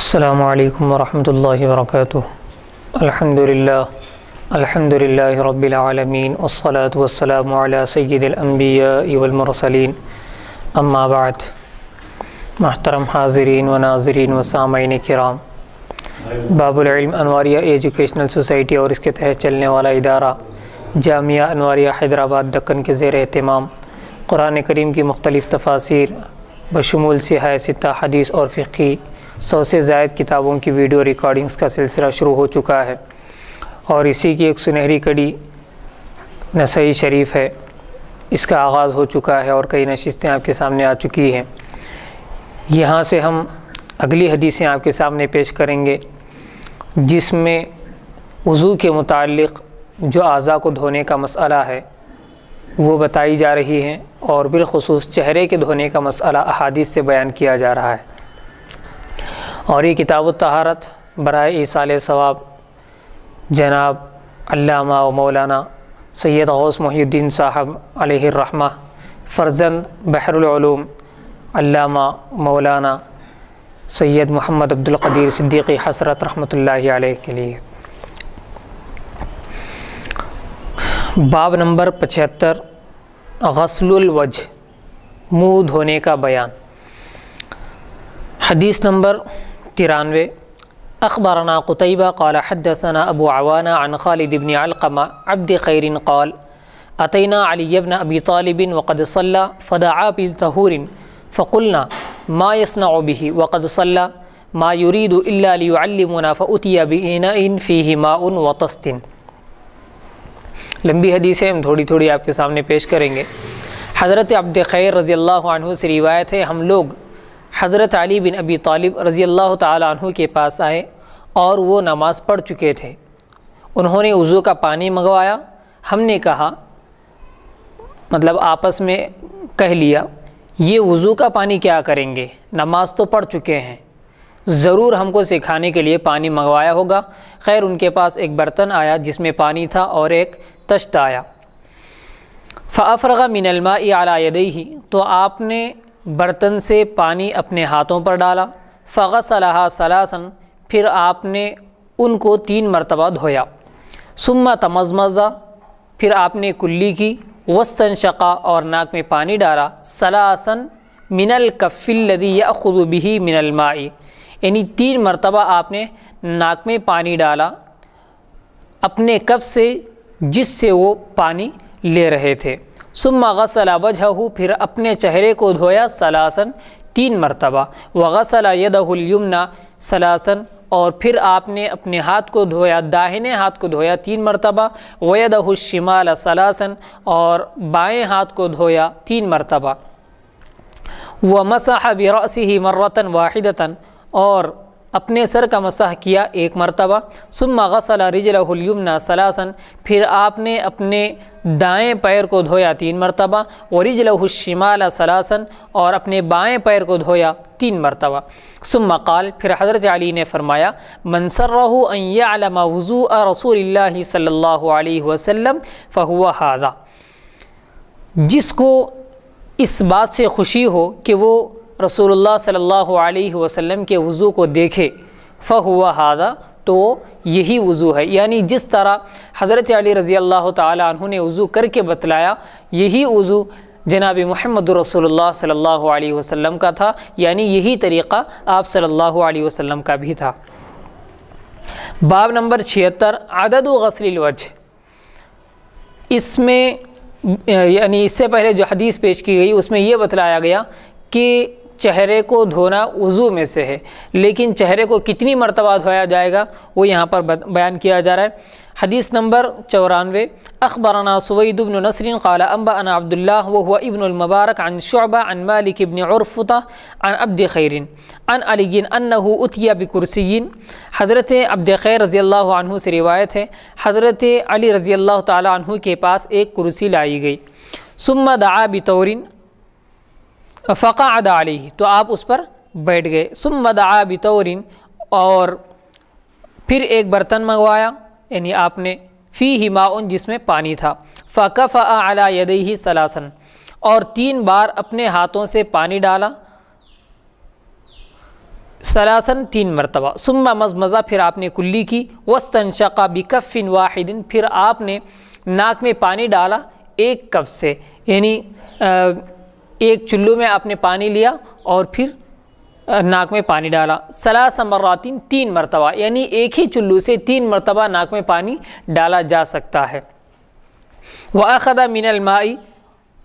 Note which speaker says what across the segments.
Speaker 1: السلام علیکم ورحمۃ اللہ وبرکاتہ الحمد للہ الحمد للہ رب العالمین والصلاة والسلام علی سید الانبیاء والمرسلین اما بعد محترم حاضرین و ناظرین و سامعین کرام باب العلم انواریہ ایجوکیشنل سوسائٹی اور اس کے تحت چلنے والا ادارہ جامعہ انواریہ حیدرآباد دکن کے زیر اہتمام قرآن کریم کی مختلف تفاصیر بشمول سیاہ ستہ حدیث اور فقی سو سے زائد کتابوں کی ویڈیو ریکارڈنگز کا سلسلہ شروع ہو چکا ہے اور اسی کی ایک سنہری کڑی نسائی شریف ہے اس کا آغاز ہو چکا ہے اور کئی نشستیں آپ کے سامنے آ چکی ہیں یہاں سے ہم اگلی حدیثیں آپ کے سامنے پیش کریں گے جس میں وضو کے متعلق جو اعضاء کو دھونے کا مسئلہ ہے وہ بتائی جا رہی ہیں اور بالخصوص چہرے کے دھونے کا مسئلہ احادیث سے بیان کیا جا رہا ہے اور یہ کتاب و تہارت برائے عیسال ثواب جناب علامہ و مولانا سید غوث محی الدین صاحب علیہ الرحمہ فرزند بحر العلوم علامہ مولانا سید محمد عبدالقدیر صدیقی حسرت رحمۃ اللہ علیہ کے لیے باب نمبر پچہتر غسل الوجھ منہ دھونے کا بیان حدیث نمبر ترانوے اخبارنا قطبیبہ قال حدثنا ابو عوانا عن خالد بن القمہ عبد خیر قال عطینہ علی بن ابی طالب وقد صلیٰ فدعا بالطہور فقلنا ما يصنع به وقد صلى ما يريد الا ليعلمنا منافعین بإناء فيه ماء وطست لمبی حدیثیں ہم تھوڑی تھوڑی آپ کے سامنے پیش کریں گے حضرت عبد خیر رضی اللہ عنہ سے روایت ہے ہم لوگ حضرت علی بن ابی طالب رضی اللہ تعالیٰ عنہ کے پاس آئے اور وہ نماز پڑھ چکے تھے انہوں نے وضو کا پانی منگوایا ہم نے کہا مطلب آپس میں کہہ لیا یہ وضو کا پانی کیا کریں گے نماز تو پڑھ چکے ہیں ضرور ہم کو سکھانے کے لیے پانی منگوایا ہوگا خیر ان کے پاس ایک برتن آیا جس میں پانی تھا اور ایک تشت آیا فافرغ من الماء علی ادئی ہی تو آپ نے برتن سے پانی اپنے ہاتھوں پر ڈالا فقر صلاحہ پھر آپ نے ان کو تین مرتبہ دھویا سمہ تمزمزہ پھر آپ نے کلی کی وستن شقا اور ناک میں پانی ڈالا سلاسن من الکف لدی یا خروب من المائی یعنی تین مرتبہ آپ نے ناک میں پانی ڈالا اپنے کف سے جس سے وہ پانی لے رہے تھے ثم غسل وجہہ پھر اپنے چہرے کو دھویا سلاسن تین مرتبہ وغسل یدہ الیمنا سلاسن اور پھر آپ نے اپنے ہاتھ کو دھویا داہنے ہاتھ کو دھویا تین مرتبہ ویدہ الشمال سلاسن اور بائیں ہاتھ کو دھویا تین مرتبہ وَمَسَحَ بِرَأْسِهِ مَرَّةً وَاحِدَةً واحدتاً اور اپنے سر کا مسح کیا ایک مرتبہ غَسَلَ غسل الْيُمْنَا سَلَاسًا پھر آپ نے اپنے دائیں پیر کو دھویا تین مرتبہ ورجلہ الشمال سلاسن اور اپنے بائیں پیر کو دھویا تین مرتبہ ثم قال پھر حضرت علی نے فرمایا منصر رہو ان یعلم وضوء رسول اللہ صلی اللہ علیہ وسلم فہو حاضہ جس کو اس بات سے خوشی ہو کہ وہ رسول اللہ صلی اللہ علیہ وسلم کے وضو کو دیکھے فہ حاضہ تو یہی وضو ہے یعنی جس طرح حضرت علی رضی اللہ تعالی عنہ نے وضو کر کے بتلایا یہی وضو جناب محمد رسول اللہ صلی اللہ علیہ وسلم کا تھا یعنی یہی طریقہ آپ صلی اللہ علیہ وسلم کا بھی تھا باب نمبر چھیتر عدد و غسل الوجہ اس میں یعنی اس سے پہلے جو حدیث پیش کی گئی اس میں یہ بتلایا گیا کہ چہرے کو دھونا وضو میں سے ہے لیکن چہرے کو کتنی مرتبہ دھویا جائے گا وہ یہاں پر بیان کیا جا رہا ہے حدیث نمبر چورانوے اخبرنا سوید بن نصر قال امبا انعبد اللہ و ابن المبارک عن شعبہ عن مالک ابن عرفتہ عبد خیر عن علی گین انہ اطیاب حضرت عبد خیر رضی اللہ عنہ سے روایت ہے حضرت علی رضی اللہ تعالی عنہ کے پاس ایک کرسی لائی گئی سمہ دعا بطورین فقا ادا علی تو آپ اس پر بیٹھ گئے سم بطورین اور پھر ایک برتن منگوایا یعنی آپ نے فی ہی معاون جس میں پانی تھا فقف یدی ہی سلاسن اور تین بار اپنے ہاتھوں سے پانی ڈالا سلاسن تین مرتبہ سما مز مزہ پھر آپ نے کلی کی وسطن شقا بکفن واحد پھر آپ نے ناک میں پانی ڈالا ایک کف سے یعنی ایک چلو میں آپ نے پانی لیا اور پھر ناک میں پانی ڈالا سلاس مراتین تین مرتبہ یعنی ایک ہی چلو سے تین مرتبہ ناک میں پانی ڈالا جا سکتا ہے وَأَخَدَ مِنَ الْمَائِ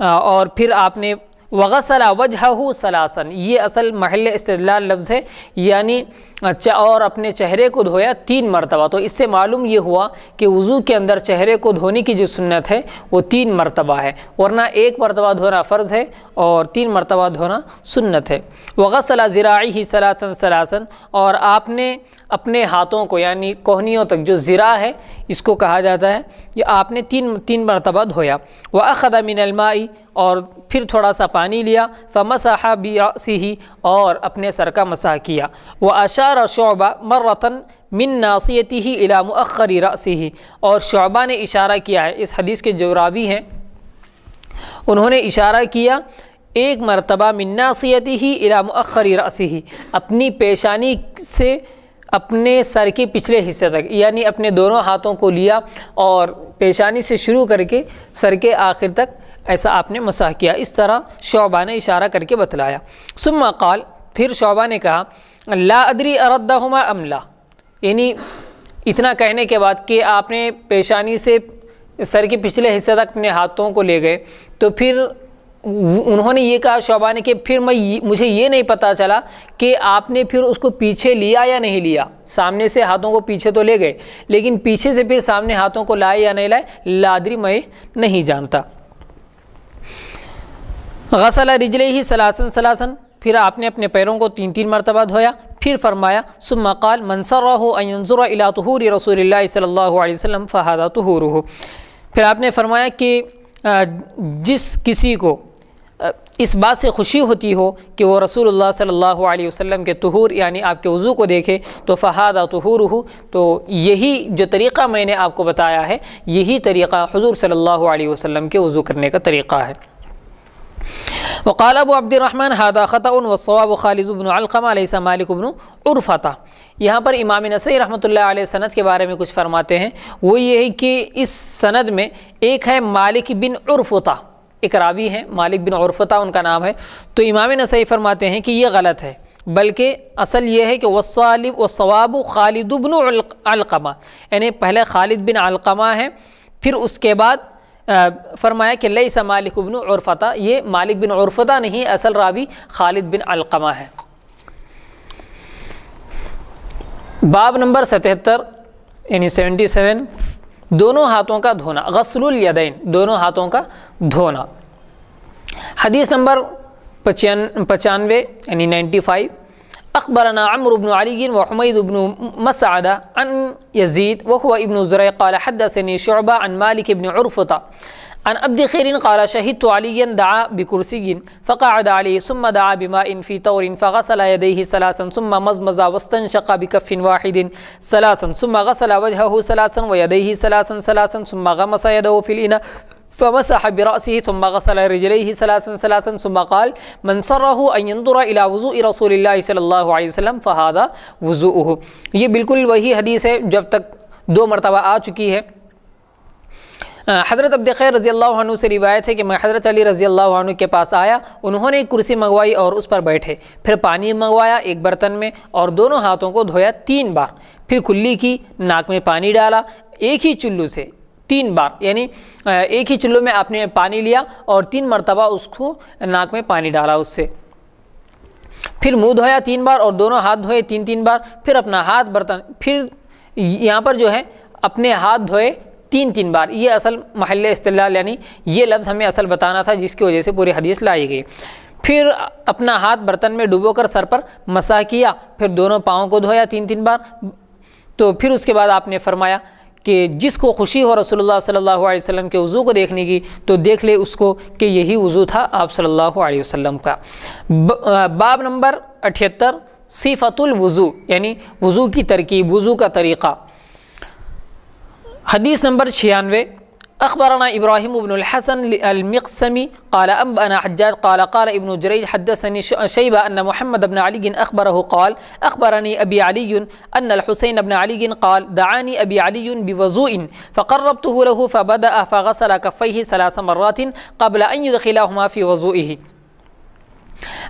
Speaker 1: اور پھر آپ نے وَغَسَلَ وجہ سَلَاسًا یہ اصل محل استدلال لفظ ہے یعنی اچھا اور اپنے چہرے کو دھویا تین مرتبہ تو اس سے معلوم یہ ہوا کہ وضو کے اندر چہرے کو دھونے کی جو سنت ہے وہ تین مرتبہ ہے ورنہ ایک مرتبہ دھونا فرض ہے اور تین مرتبہ دھونا سنت ہے وہ ذراعی ہی سلاسن سلاسن اور آپ نے اپنے ہاتھوں کو یعنی کوہنیوں تک جو ذرا ہے اس کو کہا جاتا ہے یہ آپ نے تین تین مرتبہ دھویا وہ مِنَ الْمَائِ اور پھر تھوڑا سا پانی لیا فَمَسَحَ بِعَسِهِ اور اپنے سر کا مسح کیا وہ شعبہ مرتن من ناصیتی ہی الا رأسی ہی اور شعبہ نے اشارہ کیا ہے اس حدیث کے جوراوی ہیں انہوں نے اشارہ کیا ایک مرتبہ من ناصیتی ہی رأسی ہی اپنی پیشانی سے اپنے سر کے پچھلے حصے تک یعنی اپنے دونوں ہاتھوں کو لیا اور پیشانی سے شروع کر کے سر کے آخر تک ایسا آپ نے مساح کیا اس طرح شعبہ نے اشارہ کر کے بتلایا سمہ قال پھر شعبہ نے کہا لا ادری اردہما املہ یعنی اتنا کہنے کے بعد کہ آپ نے پیشانی سے سر کے پچھلے حصے تک اپنے ہاتھوں کو لے گئے تو پھر انہوں نے یہ کہا شعبہ نے کہ پھر میں مجھے یہ نہیں پتہ چلا کہ آپ نے پھر اس کو پیچھے لیا یا نہیں لیا سامنے سے ہاتھوں کو پیچھے تو لے گئے لیکن پیچھے سے پھر سامنے ہاتھوں کو لائے یا نہیں لائے لادری میں نہیں جانتا غسل رجلے ہی سلاسن سلاسن پھر آپ نے اپنے پیروں کو تین تین مرتبہ دھویا پھر فرمایا قال من ان ینظر الى طهور رسول اللہ صلی اللہ علیہ وسلم فهذا طهوره پھر آپ نے فرمایا کہ جس کسی کو اس بات سے خوشی ہوتی ہو کہ وہ رسول اللہ صلی اللہ علیہ وسلم کے طہور یعنی آپ کے وضو کو دیکھے تو فہادہ طہور ہو تو یہی جو طریقہ میں نے آپ کو بتایا ہے یہی طریقہ حضور صلی اللہ علیہ وسلم کے وضو کرنے کا طریقہ ہے وقال ابو عبد الرحمن هذا خطا و خالد بن علقمہ علیہ مالک بن عرفتہ یہاں پر امام نصری رحمۃ اللہ علیہ سند کے بارے میں کچھ فرماتے ہیں وہ یہ ہے کہ اس سند میں ایک ہے مالک بن عرفتہ ایک راوی ہیں مالک بن عرفتہ ان کا نام ہے تو امام نصری فرماتے ہیں کہ یہ غلط ہے بلکہ اصل یہ ہے کہ وصالب وصواب و خالد بن علقمہ یعنی پہلے خالد بن علقمہ ہیں پھر اس کے بعد فرمایا کہ لئی سا مالک بن عرفتہ یہ مالک بن عرفتہ نہیں اصل راوی خالد بن علقمہ ہے باب نمبر ستہتر یعنی سیونٹی سیون دونوں ہاتھوں کا دھونا غسل الیدین دونوں ہاتھوں کا دھونا حدیث نمبر پچانوے یعنی نائنٹی فائیو أخبرنا عمرو بن علي وحميد بن مسعدة عن يزيد وهو ابن زريق قال حدثني شعبة عن مالك بن عرفطة عن أبد خير قال شهدت عليا دعا بكرسي فقعد عليه ثم دعا بماء في طور فغسل يديه ثلاثا ثم مزمز واستنشق بكف واحد ثلاثا ثم غسل وجهه ثلاثا ويديه ثلاثا ثلاثا ثم غمس يده في الإناء فمسح برأسه ثم غسل رجليه سلاسا ثم قال من سره ان ينظر الى وضوء رسول اللہ وسلم فہذا وضوءه یہ بالکل وہی حدیث ہے جب تک دو مرتبہ آ چکی ہے حضرت عبد خیر رضی اللہ عنہ سے روایت ہے کہ میں حضرت علی رضی اللہ عنہ کے پاس آیا انہوں نے ایک کرسی منگوائی اور اس پر بیٹھے پھر پانی منگوایا ایک برتن میں اور دونوں ہاتھوں کو دھویا تین بار پھر کلی کی ناک میں پانی ڈالا ایک ہی چلو سے تین بار یعنی ایک ہی چلو میں آپ نے پانی لیا اور تین مرتبہ اس کو ناک میں پانی ڈالا اس سے پھر منہ دھویا تین بار اور دونوں ہاتھ دھوئے تین تین بار پھر اپنا ہاتھ برتن پھر یہاں پر جو ہے اپنے ہاتھ دھوئے تین تین بار یہ اصل محل اصطلاح یعنی یہ لفظ ہمیں اصل بتانا تھا جس کی وجہ سے پوری حدیث لائی گئی پھر اپنا ہاتھ برتن میں ڈبو کر سر پر مسا کیا پھر دونوں پاؤں کو دھویا تین تین بار تو پھر اس کے بعد آپ نے فرمایا کہ جس کو خوشی ہو رسول اللہ صلی اللہ علیہ وسلم کے وضو کو دیکھنے کی تو دیکھ لے اس کو کہ یہی وضو تھا آپ صلی اللہ علیہ وسلم کا باب نمبر اٹھہتر صفت الوضو یعنی وضو کی ترکیب وضو کا طریقہ حدیث نمبر چھیانوے أخبرنا إبراهيم بن الحسن المقسمي قال أنبأنا حجاج قال قال ابن جريج حدثني شيبة أن محمد بن علي أخبره قال أخبرني أبي علي أن الحسين بن علي قال دعاني أبي علي بوزوء فقربته له فبدأ فغسل كفيه ثلاث مرات قبل أن يدخلهما في وزوئه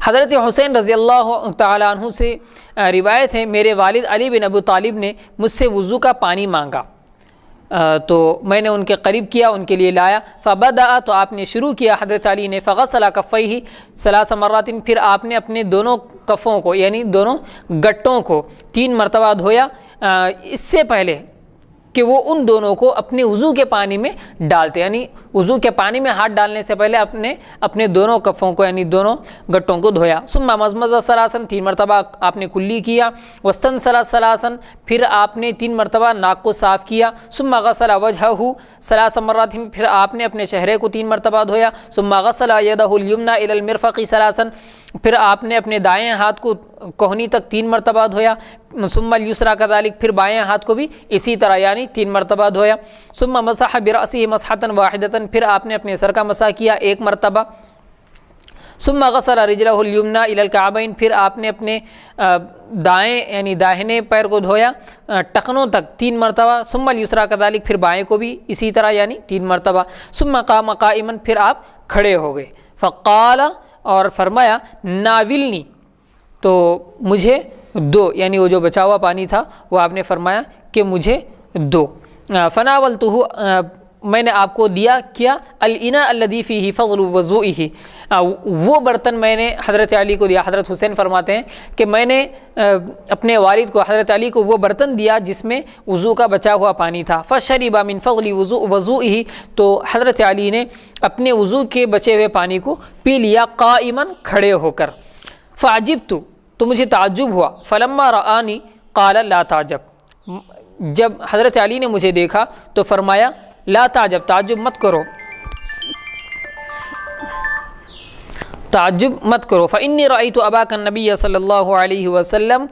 Speaker 1: حضرت حسین رضی اللہ تعالیٰ عنہ سے روایت ہے میرے والد علی بن ابو طالب نے مجھ سے وضو کا پانی مانگا تو میں نے ان کے قریب کیا ان کے لیے لایا فبدعا تو آپ نے شروع کیا حضرت علی نے کفی ہی سلاس مرات پھر آپ نے اپنے دونوں کفوں کو یعنی دونوں گٹوں کو تین مرتبہ دھویا اس سے پہلے کہ وہ ان دونوں کو اپنے وضو کے پانی میں ڈالتے یعنی وضو کے پانی میں ہاتھ ڈالنے سے پہلے اپنے اپنے دونوں کفوں کو یعنی دونوں گٹوں کو دھویا سمہ مزمزہ سلاسن تین مرتبہ آپ نے کلی کیا وسطن سرا سلاسن پھر آپ نے تین مرتبہ ناک کو صاف کیا سمہ غسل وجہ ہو سلاث مرات پھر آپ نے اپنے چہرے کو تین مرتبہ دھویا سمہ غسل یدہ یمنا الا المرفقی سلاسن پھر آپ نے اپنے دائیں ہاتھ کو کوہنی تک تین مرتبہ دھویا ثم یوسرا کا دالک پھر بائیں ہاتھ کو بھی اسی طرح یعنی تین مرتبہ دھویا ثم مسح عصی مسحتاً واحد پھر آپ نے اپنے سر کا مسح کیا ایک مرتبہ سمہ غصل رجلہ الیمنا الالکعبین پھر آپ نے اپنے دائیں یعنی داہنے پیر کو دھویا ٹکنوں تک تین مرتبہ ثم یوسرا کا دالک پھر بائیں کو بھی اسی طرح یعنی تین مرتبہ قام قائما پھر آپ کھڑے ہو گئے فقال اور فرمایا ناولنی تو مجھے دو یعنی وہ جو بچا ہوا پانی تھا وہ آپ نے فرمایا کہ مجھے دو فناولتو میں نے آپ کو دیا کیا الینا الدیفی ہی فضل وضو ہی وہ برتن میں نے حضرت علی کو دیا حضرت حسین فرماتے ہیں کہ میں نے اپنے والد کو حضرت علی کو وہ برتن دیا جس میں وضو کا بچا ہوا پانی تھا فشری بامن فغل وضو وضو ہی تو حضرت علی نے اپنے وضو کے بچے ہوئے پانی کو پی لیا قائمن کھڑے ہو کر فعجب تو مجھے تعجب ہوا فلما رعانی قال لا تعجب جب حضرت علی نے مجھے دیکھا تو فرمایا لا تعجب تعجب مت کرو تعجب مت کرو فعنی رعیت و ابا کا نبی صلی اللہ علیہ وسلم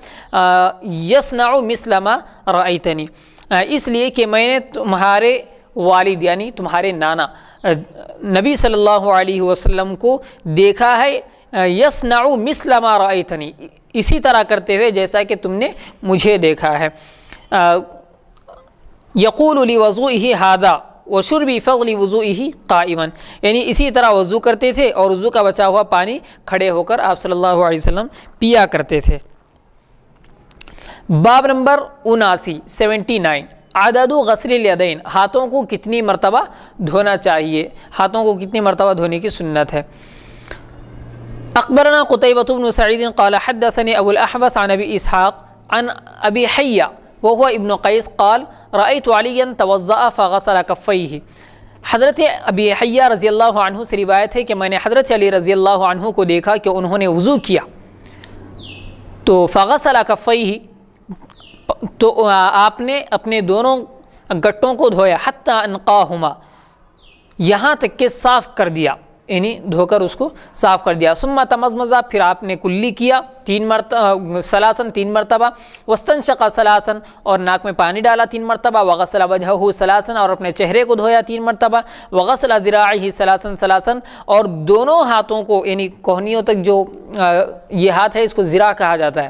Speaker 1: یسنع مسلم رعیتنی اس لیے کہ میں نے تمہارے والد یعنی تمہارے نانا نبی صلی اللہ علیہ وسلم کو دیکھا ہے یسنع مسلم رعیتنی اسی طرح کرتے ہوئے جیسا کہ تم نے مجھے دیکھا ہے یقول علی وضو ہی ہادہ و شربی فق وضو ہی قائمن یعنی اسی طرح وضو کرتے تھے اور وضو کا بچا ہوا پانی کھڑے ہو کر آپ صلی اللہ علیہ وسلم پیا کرتے تھے باب نمبر اناسی سیونٹی نائن عدد و غسل الیدین ہاتھوں کو کتنی مرتبہ دھونا چاہیے ہاتھوں کو کتنی مرتبہ دھونے کی سنت ہے قال قطعی ابو الاحوث عن ابی اسحاق عن ابی حیہ وہو ابن قیس قال رأیت والین توزع فغسل کفیہ حضرت ابی حیہ رضی اللہ عنہ سے روایت ہے کہ میں نے حضرت علی رضی اللہ عنہ کو دیکھا کہ انہوں نے وضو کیا تو فغسل کفیہ تو آپ نے اپنے دونوں گٹوں کو دھویا حتی انقاہما یہاں تک کہ صاف کر دیا یعنی دھو کر اس کو صاف کر دیا سمہ تمزمزہ پھر آپ نے کلی کیا تین مرتبہ تین مرتبہ وسطن شکا سلاسن اور ناک میں پانی ڈالا تین مرتبہ وغسل وجہ ہو اور اپنے چہرے کو دھویا تین مرتبہ وغسل ذراعی سلاسن سلاسن اور دونوں ہاتھوں کو یعنی کوہنیوں تک جو یہ ہاتھ ہے اس کو ذرا کہا جاتا ہے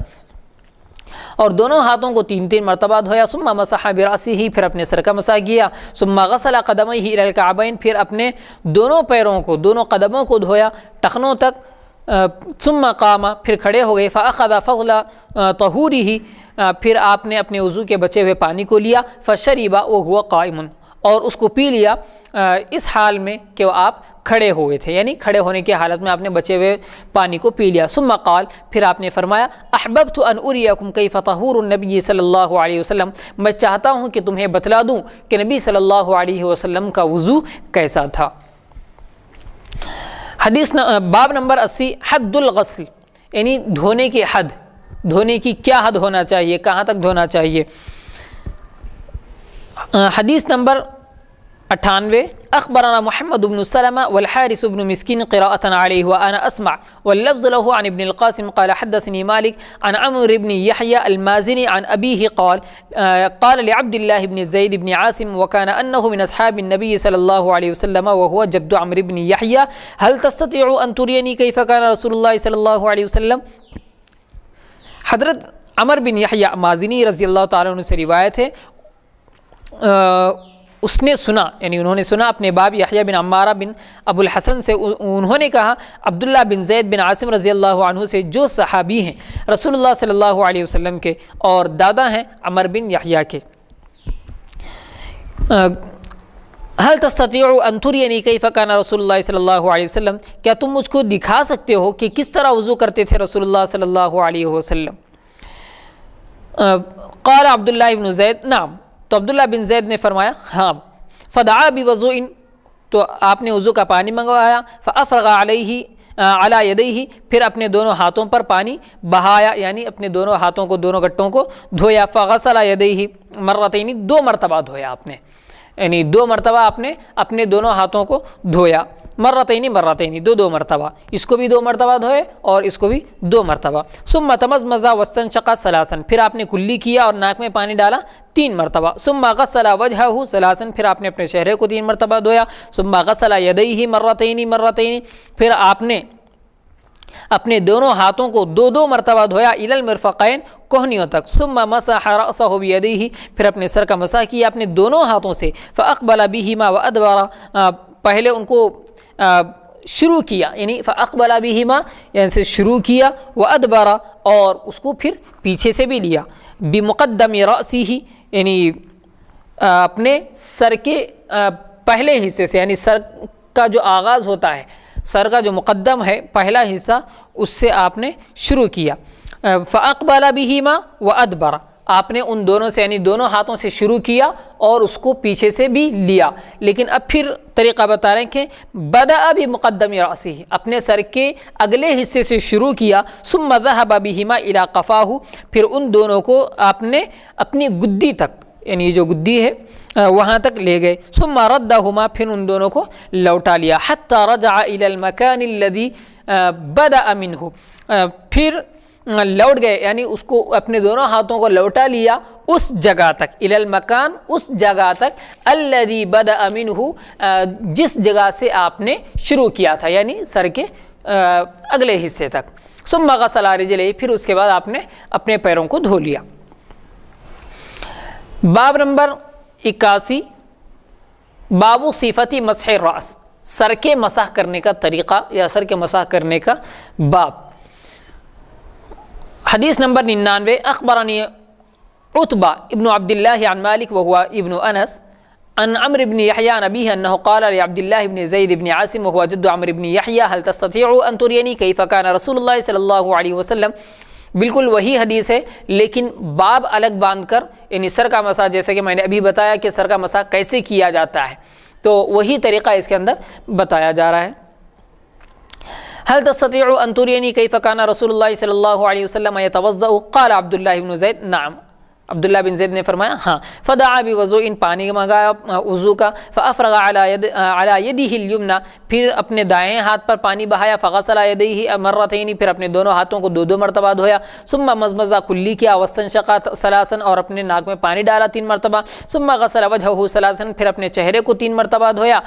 Speaker 1: اور دونوں ہاتھوں کو تین تین مرتبہ دھویا سمہ مسح براسی ہی پھر اپنے سر کا مسا گیا سما غسل قدم ہی الکعبین پھر اپنے دونوں پیروں کو دونوں قدموں کو دھویا ٹخنوں تک ثم قامہ پھر کھڑے ہو گئے فقدہ فضل طہوری ہی پھر آپ نے اپنے وضو کے بچے ہوئے پانی کو لیا ف وہ ہوا قائمن اور اس کو پی لیا اس حال میں کہ وہ آپ کھڑے ہوئے تھے یعنی کھڑے ہونے کی حالت میں آپ نے بچے ہوئے پانی کو پی لیا سم مقال پھر آپ نے فرمایا ان اریاکم کیف طہور النبی صلی اللہ علیہ وسلم میں چاہتا ہوں کہ تمہیں بتلا دوں کہ نبی صلی اللہ علیہ وسلم کا وضو کیسا تھا حدیث باب نمبر اسی حد الغسل یعنی دھونے کی حد دھونے کی کیا حد ہونا چاہیے کہاں تک دھونا چاہیے حدیث نمبر अट्ठानवे अखबराना محمد بن سلمة والحارس بن مسكين قراءة عليه وأنا أسمع واللفظ له عن ابن القاسم قال حدثني مالك عن عمرو بن يحيى المازني عن أبيه قال آه قال لعبد الله بن زيد بن عاصم وكان أنه من أصحاب النبي صلى الله عليه وسلم وهو جد عمرو بن يحيى هل تستطيع أن تريني كيف كان رسول الله صلى الله عليه وسلم حضرت अमर बिन यहिया माजिनी रजी अल्लाह तारा से रिवायत है اس نے سنا یعنی انہوں نے سنا اپنے باب یحییٰ بن عمارہ بن ابو الحسن سے انہوں نے کہا عبداللہ بن زید بن عاصم رضی اللہ عنہ سے جو صحابی ہیں رسول اللہ صلی اللہ علیہ وسلم کے اور دادا ہیں عمر بن یحییٰ کے حل تستطیع انتری یعنی کئی فقانہ رسول اللہ صلی اللہ علیہ وسلم کیا تم مجھ کو دکھا سکتے ہو کہ کس طرح وضو کرتے تھے رسول اللہ صلی اللہ علیہ وسلم قال عبداللہ ابن زید نعم تو عبداللہ بن زید نے فرمایا ہاں فدعا وضو تو آپ نے وضو کا پانی منگوایا فافرغ علیہ ہی اعلیٰ یدئی ہی پھر اپنے دونوں ہاتھوں پر پانی بہایا یعنی اپنے دونوں ہاتھوں کو دونوں گٹوں کو دھویا فغسل یدئی ددہ ہی دو مرتبہ دھویا آپ نے یعنی دو مرتبہ آپ نے اپنے دونوں ہاتھوں کو دھویا مرتینی مرتینی دو دو مرتبہ اس کو بھی دو مرتبہ دھوئے اور اس کو بھی دو مرتبہ سم متمز مزہ وستن شقا سلاسن پھر آپ نے کلی کیا اور ناک میں پانی ڈالا تین مرتبہ سم مغصلا وجہ ہو سلاسن پھر آپ نے اپنے چہرے کو تین مرتبہ دھویا سم مغل یدئی ہی مرتینی مرتینی پھر آپ نے اپنے دونوں ہاتھوں کو دو دو مرتبہ دھویا المرفقین کوہنیوں تک ثم مسح مسا ہر پھر اپنے سر کا مسح کیا اپنے دونوں ہاتھوں سے فاقبل بهما وادبر و پہلے ان کو شروع کیا یعنی فاقبل بهما یعنی سے شروع کیا و اور اس کو پھر پیچھے سے بھی لیا بمقدم مقدم ہی یعنی اپنے سر کے پہلے حصے سے یعنی سر کا جو آغاز ہوتا ہے سر کا جو مقدم ہے پہلا حصہ اس سے آپ نے شروع کیا فَأَقْبَلَ بِهِمَا وَأَدْبَرَ و آپ نے ان دونوں سے یعنی دونوں ہاتھوں سے شروع کیا اور اس کو پیچھے سے بھی لیا لیکن اب پھر طریقہ بتا رہے ہیں کہ بدعبی مقدم یا اپنے سر کے اگلے حصے سے شروع کیا سم ذَهَبَ بِهِمَا ہیما قَفَاهُ پھر ان دونوں کو آپ نے اپنی گدی تک یعنی جو گدی ہے وہاں تک لے گئے ثم ردہما پھر ان دونوں کو لوٹا لیا حتی رجع الی المکان الذي بد منه پھر لوٹ گئے یعنی اس کو اپنے دونوں ہاتھوں کو لوٹا لیا اس جگہ تک ال المکان اس جگہ تک الذی بد منه جس جگہ سے آپ نے شروع کیا تھا یعنی سر کے اگلے حصے تک ثم غسل جلائی پھر اس کے بعد آپ نے اپنے پیروں کو دھو لیا باب نمبر اکاسی باب و صفتی مسح راس سر کے مسح کرنے کا طریقہ یا سر کے مسح کرنے کا باب حدیث نمبر ننانوے اخبرانی عطبہ ابن عبداللہ عن مالک وہوا ابن انس ان عمر امربن انہو قال قالعب عبداللہ ابن زید ابن عاصم حل تستطیعو ان ترینی کیف کان رسول اللہ صلی اللہ علیہ وسلم بالکل وہی حدیث ہے لیکن باب الگ باندھ کر یعنی سر کا مسا جیسے کہ میں نے ابھی بتایا کہ سر کا مسا کیسے کیا جاتا ہے تو وہی طریقہ اس کے اندر بتایا جا رہا ہے حل دستی انتوری کئی فقانہ رسول اللہ صلی اللہ علیہ وسلم تو قالع عبد الزید نعم عبداللہ بن زید نے فرمایا ہاں فدا بی وضو ان پانی منگایا وضو کا فافرغا علی علادی ہی پھر اپنے دائیں ہاتھ پر پانی بہایا فغسل یدیہ دہی پھر اپنے دونوں ہاتھوں کو دو دو مرتبہ دھویا ثم مزمزہ کلی کیا وستن شقا سلاسن اور اپنے ناک میں پانی ڈالا تین مرتبہ غسل مغل سلاسن پھر اپنے چہرے کو تین مرتبہ دھویا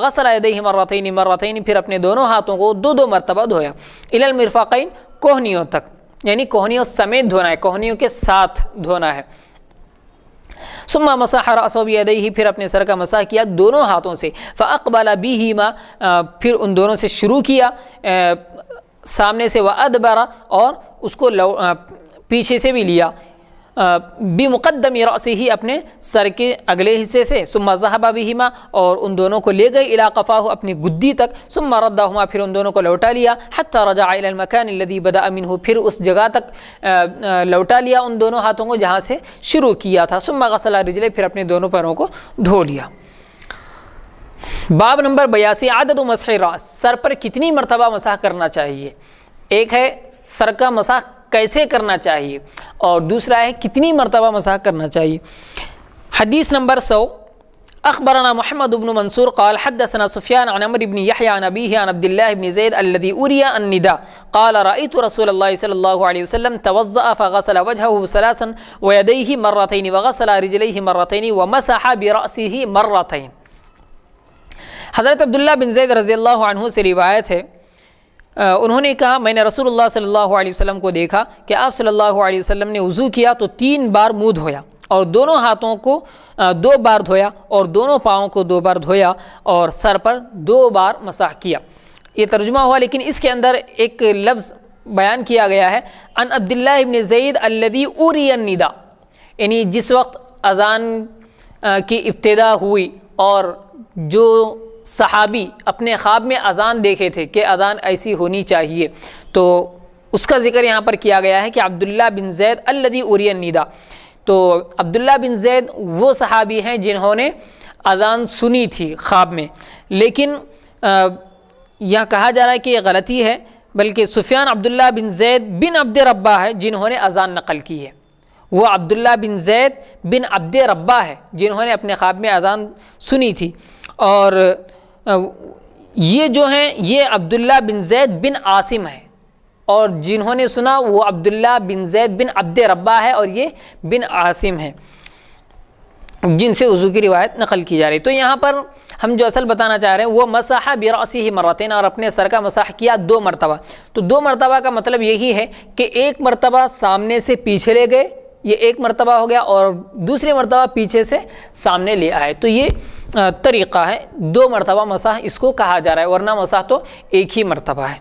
Speaker 1: غسل یدیہ مرتینی مرتینی پھر اپنے دونوں ہاتھوں کو دو دو مرتبہ دھویا علمرفاقین کوہنیوں تک یعنی کوہنیوں سمیت دھونا ہے کوہنیوں کے ساتھ دھونا ہے ثم مساحص و بیدیه پھر اپنے سر کا مسح کیا دونوں ہاتھوں سے فاقبل بهما پھر ان دونوں سے شروع کیا سامنے سے وادبر اور اس کو پیچھے سے بھی لیا بی مقدمی رأسی ہی اپنے سر کے اگلے حصے سے سما زہبہ بہ ہیما اور ان دونوں کو لے گئے علاقفہ قفاہو اپنی گدی تک صما ردہما پھر ان دونوں کو لوٹا لیا حتی رجع جاقین المکان اللذی بدا ہو پھر اس جگہ تک لوٹا لیا ان دونوں ہاتھوں کو جہاں سے شروع کیا تھا سما غسل رجلے پھر اپنے دونوں پیروں کو دھو لیا باب نمبر بیاسی عدد و مس راس سر پر کتنی مرتبہ مساہ کرنا چاہیے ایک ہے سر کا مساح کیسے کرنا چاہیے اور دوسرا ہے کتنی مرتبہ مسح کرنا چاہیے حدیث نمبر سو اخبرنا محمد بن منصور قال حدثنا سفيان عن عمر بن يحيى عن ابيه عن عبد الله بن زيد الذي أري النداء قال رأيت رسول الله صلى الله عليه وسلم توضأ فغسل وجهه ثلاثا ويديه مرتين وغسل رجليه مرتين ومسح برأسه مرتين حضرت عبداللہ بن زید رضی اللہ عنہ سے روایت ہے انہوں نے کہا میں نے رسول اللہ صلی اللہ علیہ وسلم کو دیکھا کہ آپ صلی اللہ علیہ وسلم نے وضو کیا تو تین بار منہ دھویا اور دونوں ہاتھوں کو دو بار دھویا اور دونوں پاؤں کو دو بار دھویا اور سر پر دو بار مساح کیا یہ ترجمہ ہوا لیکن اس کے اندر ایک لفظ بیان کیا گیا ہے ان عبداللہ ابن زید الدی اوری ری ان ندا یعنی جس وقت اذان کی ابتدا ہوئی اور جو صحابی اپنے خواب میں اذان دیکھے تھے کہ اذان ایسی ہونی چاہیے تو اس کا ذکر یہاں پر کیا گیا ہے کہ عبداللہ بن زید الدی النیدہ تو عبداللہ بن زید وہ صحابی ہیں جنہوں نے اذان سنی تھی خواب میں لیکن یہاں کہا جا رہا ہے کہ یہ غلطی ہے بلکہ سفیان عبداللہ بن زید بن عبد ربا ہے جنہوں نے اذان نقل کی ہے وہ عبداللہ بن زید بن عبد ربا ہے جنہوں نے اپنے خواب میں اذان سنی تھی اور یہ جو ہیں یہ عبداللہ بن زید بن عاصم ہیں اور جنہوں نے سنا وہ عبداللہ بن زید بن عبد ربا ہے اور یہ بن عاصم ہیں جن سے وضو کی روایت نقل کی جا رہی تو یہاں پر ہم جو اصل بتانا چاہ رہے ہیں وہ مساح براسی ہی مرتین اور اپنے سر کا مساح کیا دو مرتبہ تو دو مرتبہ کا مطلب یہی ہے کہ ایک مرتبہ سامنے سے پیچھے لے گئے یہ ایک مرتبہ ہو گیا اور دوسرے مرتبہ پیچھے سے سامنے لے آئے تو یہ طریقہ ہے دو مرتبہ مساح اس کو کہا جا رہا ہے ورنہ مساح تو ایک ہی مرتبہ ہے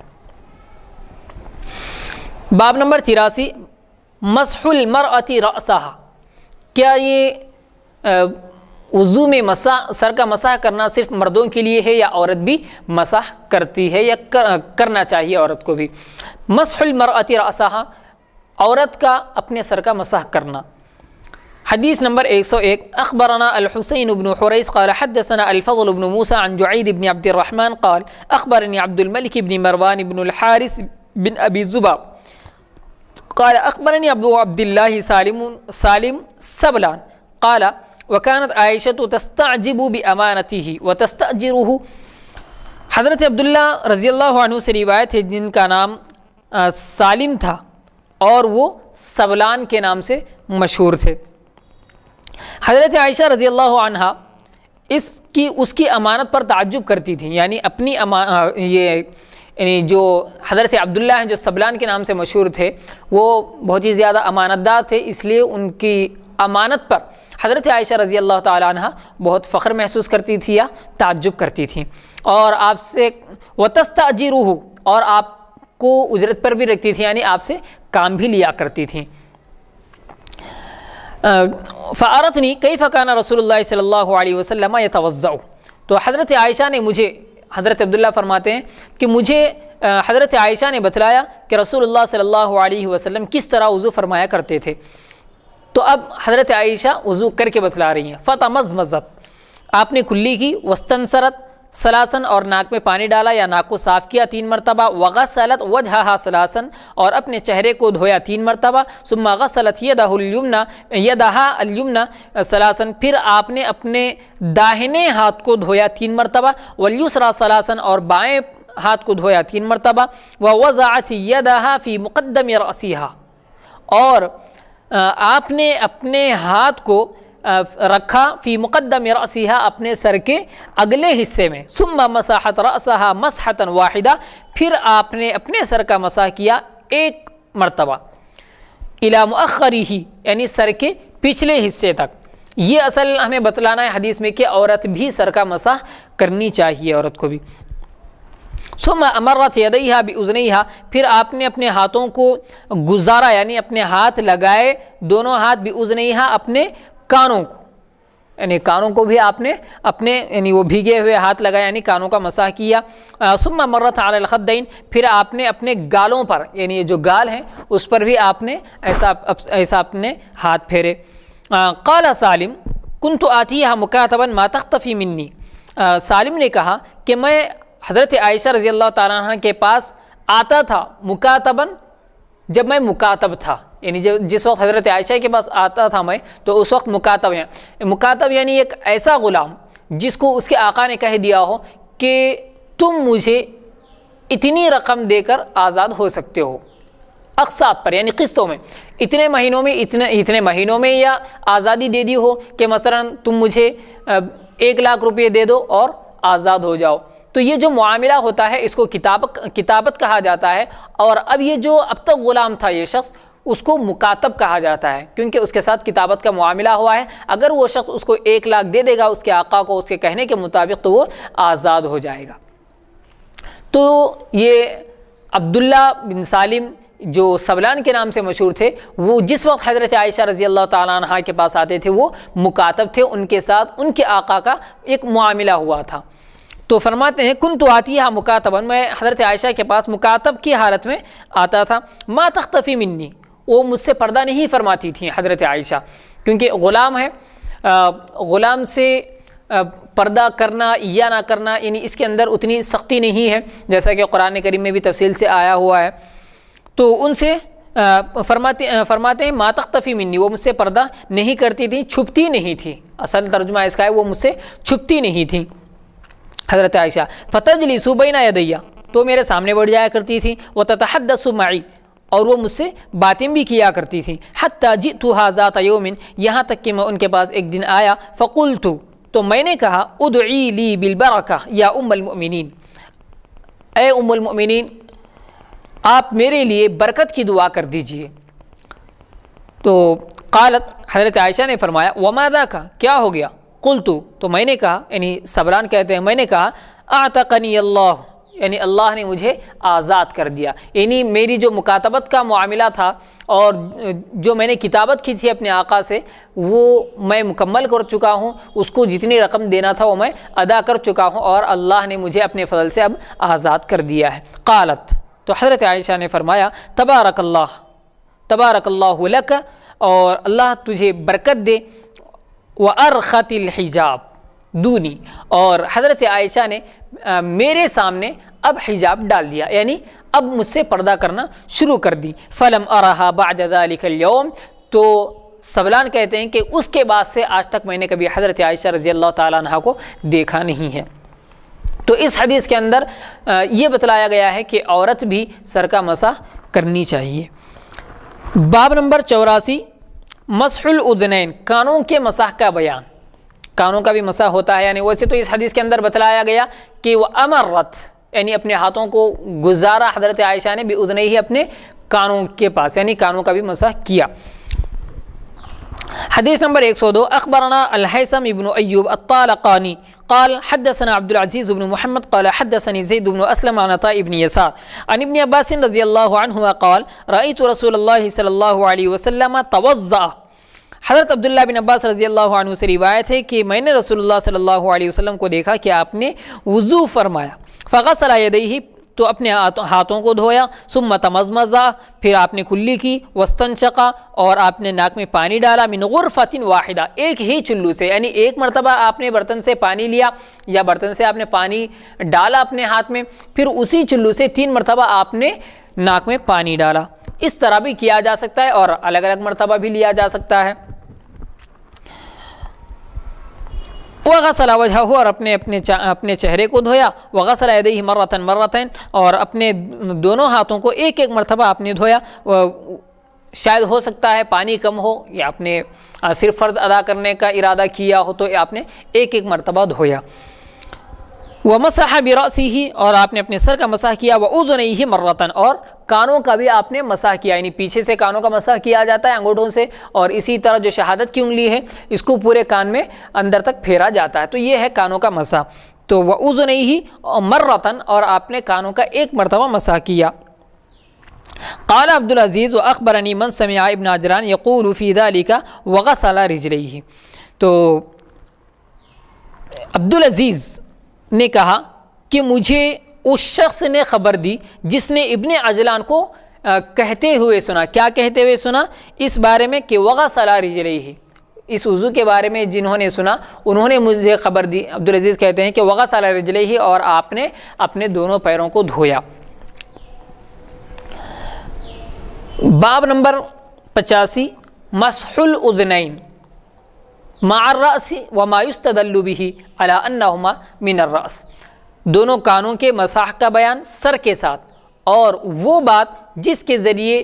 Speaker 1: باب نمبر تراسی مسح المرعتی رأسہ کیا یہ وضو میں مسا سر کا مساح کرنا صرف مردوں کے لیے ہے یا عورت بھی مساح کرتی ہے یا کرنا چاہیے عورت کو بھی مسح المرعتی رأسہ عورت کا اپنے سر کا مساح کرنا حدیث نمبر ایک سو ایک بن الحسین قال حدثنا الفضل بن الفضل عن جعید بن عبد الرحمن قال اخبرنی عبد الملک بن مروان بن الحارس بن ابی قال اخبرنی ابو عبداللہ سالم سالم سبلان قال وکانت عیشت تستعجب بامانته وتستعجره حضرت عبداللہ رضی اللہ عنہ سے روایت ہے جن کا نام سالم تھا اور وہ سبلان کے نام سے مشہور تھے حضرت عائشہ رضی اللہ عنہ اس کی اس کی امانت پر تعجب کرتی تھیں یعنی اپنی یہ یعنی جو حضرت عبداللہ ہیں جو سبلان کے نام سے مشہور تھے وہ بہت ہی زیادہ امانت دار تھے اس لیے ان کی امانت پر حضرت عائشہ رضی اللہ تعالیٰ عنہ بہت فخر محسوس کرتی تھی یا تعجب کرتی تھیں اور آپ سے وطست اور آپ کو اجرت پر بھی رکھتی تھیں یعنی آپ سے کام بھی لیا کرتی تھیں فعارتنی کئی فقانہ رسول اللہ صلی اللہ علیہ وسلم یہ تو حضرت عائشہ نے مجھے حضرت عبداللہ فرماتے ہیں کہ مجھے حضرت عائشہ نے بتلایا کہ رسول اللہ صلی اللہ علیہ وسلم کس طرح وضو فرمایا کرتے تھے تو اب حضرت عائشہ وضو کر کے بتلا رہی ہیں فتح مز مزت آپ نے کلی کی وستنسرت سلاسن اور ناک میں پانی ڈالا یا ناک کو صاف کیا تین مرتبہ وغسلت وجہہا سلاسن اور اپنے چہرے کو دھویا تین مرتبہ ثم غسلت یدہا الیمنا سلاسن پھر آپ نے اپنے داہنے ہاتھ کو دھویا تین مرتبہ والیسرا سلاسن اور بائیں ہاتھ کو دھویا تین مرتبہ ووزعت یدہا فی مقدم رأسیہا اور آپ نے اپنے ہاتھ کو رکھا فی مقدم رأسیہ اپنے سر کے اگلے حصے میں سمہ مساحت رأسہ مسحتا واحدہ پھر آپ نے اپنے سر کا مساح کیا ایک مرتبہ مؤخری ہی یعنی سر کے پچھلے حصے تک یہ اصل ہمیں بتلانا ہے حدیث میں کہ عورت بھی سر کا مساح کرنی چاہیے عورت کو بھی سمہ امرت یدیہا بی از پھر آپ نے اپنے ہاتھوں کو گزارا یعنی اپنے ہاتھ لگائے دونوں ہاتھ بی عز اپنے کانوں کو یعنی کانوں کو بھی آپ نے اپنے یعنی وہ بھیگے ہوئے ہاتھ لگایا یعنی کانوں کا مساح کیا سمہ مرت علی الخدین پھر آپ نے اپنے گالوں پر یعنی یہ جو گال ہیں اس پر بھی آپ نے ایسا ایسا اپنے ہاتھ پھیرے قال سالم کن تو آتی یہاں مکاتباً ماتختفی منی سالم نے کہا کہ میں حضرت عائشہ رضی اللہ تعالیٰ عنہ کے پاس آتا تھا مکاتباً جب میں مکاتب تھا یعنی جب جس وقت حضرت عائشہ کے پاس آتا تھا میں تو اس وقت مکاتب ہیں مکاتب یعنی ایک ایسا غلام جس کو اس کے آقا نے کہہ دیا ہو کہ تم مجھے اتنی رقم دے کر آزاد ہو سکتے ہو اقصاد پر یعنی قسطوں میں اتنے مہینوں میں اتنے اتنے مہینوں میں یا آزادی دے دی ہو کہ مثلا تم مجھے ایک لاکھ روپیے دے دو اور آزاد ہو جاؤ تو یہ جو معاملہ ہوتا ہے اس کو کتاب کتابت کہا جاتا ہے اور اب یہ جو اب تک غلام تھا یہ شخص اس کو مکاتب کہا جاتا ہے کیونکہ اس کے ساتھ کتابت کا معاملہ ہوا ہے اگر وہ شخص اس کو ایک لاکھ دے دے گا اس کے آقا کو اس کے کہنے کے مطابق تو وہ آزاد ہو جائے گا تو یہ عبداللہ بن سالم جو سبلان کے نام سے مشہور تھے وہ جس وقت حضرت عائشہ رضی اللہ تعالیٰ عنہ کے پاس آتے تھے وہ مکاتب تھے ان کے ساتھ ان کے آقا کا ایک معاملہ ہوا تھا تو فرماتے ہیں کن تو آتی یہاں مکاتبَََ میں حضرت عائشہ کے پاس مکاتب کی حالت میں آتا تھا ما تختفی منی وہ مجھ سے پردہ نہیں فرماتی تھیں حضرت عائشہ کیونکہ غلام ہے غلام سے پردہ کرنا یا نہ کرنا یعنی اس کے اندر اتنی سختی نہیں ہے جیسا کہ قرآن کریم میں بھی تفصیل سے آیا ہوا ہے تو ان سے فرماتے فرماتے ہیں ماتختفی منی وہ مجھ سے پردہ نہیں کرتی تھیں چھپتی نہیں تھی اصل ترجمہ اس کا ہے وہ مجھ سے چھپتی نہیں تھی حضرت عائشہ فتح جلی صوبینہ یدیہ تو میرے سامنے بڑھ جایا کرتی تھی وہ تۃہد معی اور وہ مجھ سے باتیں بھی کیا کرتی تھی حتی جئتو ہا ذات یومن یہاں تک کہ میں ان کے پاس ایک دن آیا فقلتو تو میں نے کہا ادعی لی بالبرکہ یا ام المؤمنین اے ام المؤمنین آپ میرے لیے برکت کی دعا کر دیجئے تو قالت حضرت عائشہ نے فرمایا و کا کیا ہو گیا قلتو تو میں نے کہا یعنی صبران کہتے ہیں میں نے کہا اعتقنی اللہ یعنی اللہ نے مجھے آزاد کر دیا یعنی میری جو مکاتبت کا معاملہ تھا اور جو میں نے کتابت کی تھی اپنے آقا سے وہ میں مکمل کر چکا ہوں اس کو جتنی رقم دینا تھا وہ میں ادا کر چکا ہوں اور اللہ نے مجھے اپنے فضل سے اب آزاد کر دیا ہے قالت تو حضرت عائشہ نے فرمایا تبارک اللہ تبارک اللہ لک اور اللہ تجھے برکت دے وَأَرْخَتِ ار دونی الحجاب اور حضرت عائشہ نے میرے سامنے اب حجاب ڈال دیا یعنی اب مجھ سے پردہ کرنا شروع کر دی فلم ارحا ذالک اليوم تو سبلان کہتے ہیں کہ اس کے بعد سے آج تک میں نے کبھی حضرت عائشہ رضی اللہ تعالیٰ عنہ کو دیکھا نہیں ہے تو اس حدیث کے اندر یہ بتلایا گیا ہے کہ عورت بھی سر کا مسح کرنی چاہیے باب نمبر چوراسی مسح الادنین کانوں کے مسح کا بیان کانوں کا بھی مسح ہوتا ہے یعنی ویسے تو اس حدیث کے اندر بتلایا گیا کہ وہ امرت یعنی اپنے ہاتھوں کو گزارا حضرت عائشہ نے بھی ازن ہی اپنے کانوں کے پاس یعنی کانوں کا بھی مسح کیا حدیث نمبر ایک سو دو اخبارانہ الحیسم ابن ایوب الطالقانی قال حد عبدالعزیز ابن محمد قعلٰ حدید اسلم ابن عباس رضی اللہ قال رعیۃ رسول اللہ صلی اللہ علیہ وسلم توزہ حضرت عبداللہ بن عباس رضی اللہ عنہ سے روایت ہے کہ میں نے رسول اللہ صلی اللہ علیہ وسلم کو دیکھا کہ آپ نے وضو فرمایا فقا صلاحیت تو اپنے ہاتھوں کو دھویا سب مت پھر آپ نے کھلی کی وسطن چکھا اور آپ نے ناک میں پانی ڈالا من غرفت واحدہ ایک ہی چلو سے یعنی ایک مرتبہ آپ نے برتن سے پانی لیا یا برتن سے آپ نے پانی ڈالا اپنے ہاتھ میں پھر اسی چلو سے تین مرتبہ آپ نے ناک میں پانی ڈالا اس طرح بھی کیا جا سکتا ہے اور الگ الگ مرتبہ بھی لیا جا سکتا ہے وغسل غصہ وجہ اور اپنے اپنے اپنے چہرے کو دھویا وغسل صلاحی مرتن مرتن اور اپنے دونوں ہاتھوں کو ایک ایک مرتبہ آپ نے دھویا شاید ہو سکتا ہے پانی کم ہو یا آپ نے صرف فرض ادا کرنے کا ارادہ کیا ہو تو آپ نے ایک ایک مرتبہ دھویا وہ مسئلہ بروسی ہی اور آپ نے اپنے سر کا مساح کیا وہ اوزو نہیں ہی مرتن اور کانوں کا بھی آپ نے مساح کیا یعنی پیچھے سے کانوں کا مساح کیا جاتا ہے انگوٹھوں سے اور اسی طرح جو شہادت کی انگلی ہے اس کو پورے کان میں اندر تک پھیرا جاتا ہے تو یہ ہے کانوں کا مساح تو وہ اوز نہیں ہی مرتن اور آپ نے کانوں کا ایک مرتبہ مساح کیا قال عبدالعزیز و اخبرنی عنی من سمعب ناجران یقو الفیدہ علی کا وغا صلاح رج تو عبدالعزیز نے کہا کہ مجھے اس شخص نے خبر دی جس نے ابن عجلان کو کہتے ہوئے سنا کیا کہتے ہوئے سنا اس بارے میں کہ وغا صلاح رجلی اس وضو کے بارے میں جنہوں نے سنا انہوں نے مجھے خبر دی عبدالعزیز کہتے ہیں کہ وغا صلاح رجلی اور آپ نے اپنے دونوں پیروں کو دھویا باب نمبر پچاسی مسحل اذنین مع الرأس و يستدل به علا انہما من الرأس دونوں کانوں کے مساح کا بیان سر کے ساتھ اور وہ بات جس کے ذریعے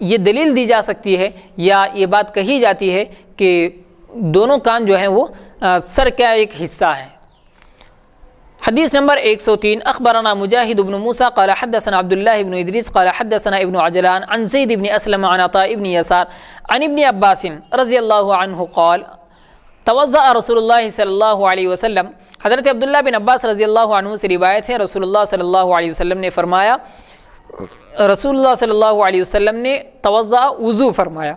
Speaker 1: یہ دلیل دی جا سکتی ہے یا یہ بات کہی جاتی ہے کہ دونوں کان جو ہیں وہ سر کا ایک حصہ ہیں حدیث نمبر ایک سو تین اخبارانہ مجاہد ابن موسیٰ قال حدثنا عبداللہ ابن ادریس قال حدثنا ابن عن زید ابن عن عطا ابن یسار عن ابن عباس رضی اللہ عنہ قال توزع رسول اللہ صلی اللہ علیہ وسلم حضرت عبداللہ بن عباس رضی اللہ عنہ سے روایت ہے رسول اللہ صلی اللہ علیہ وسلم نے فرمایا رسول اللہ صلی اللہ علیہ وسلم نے توزع وضو فرمایا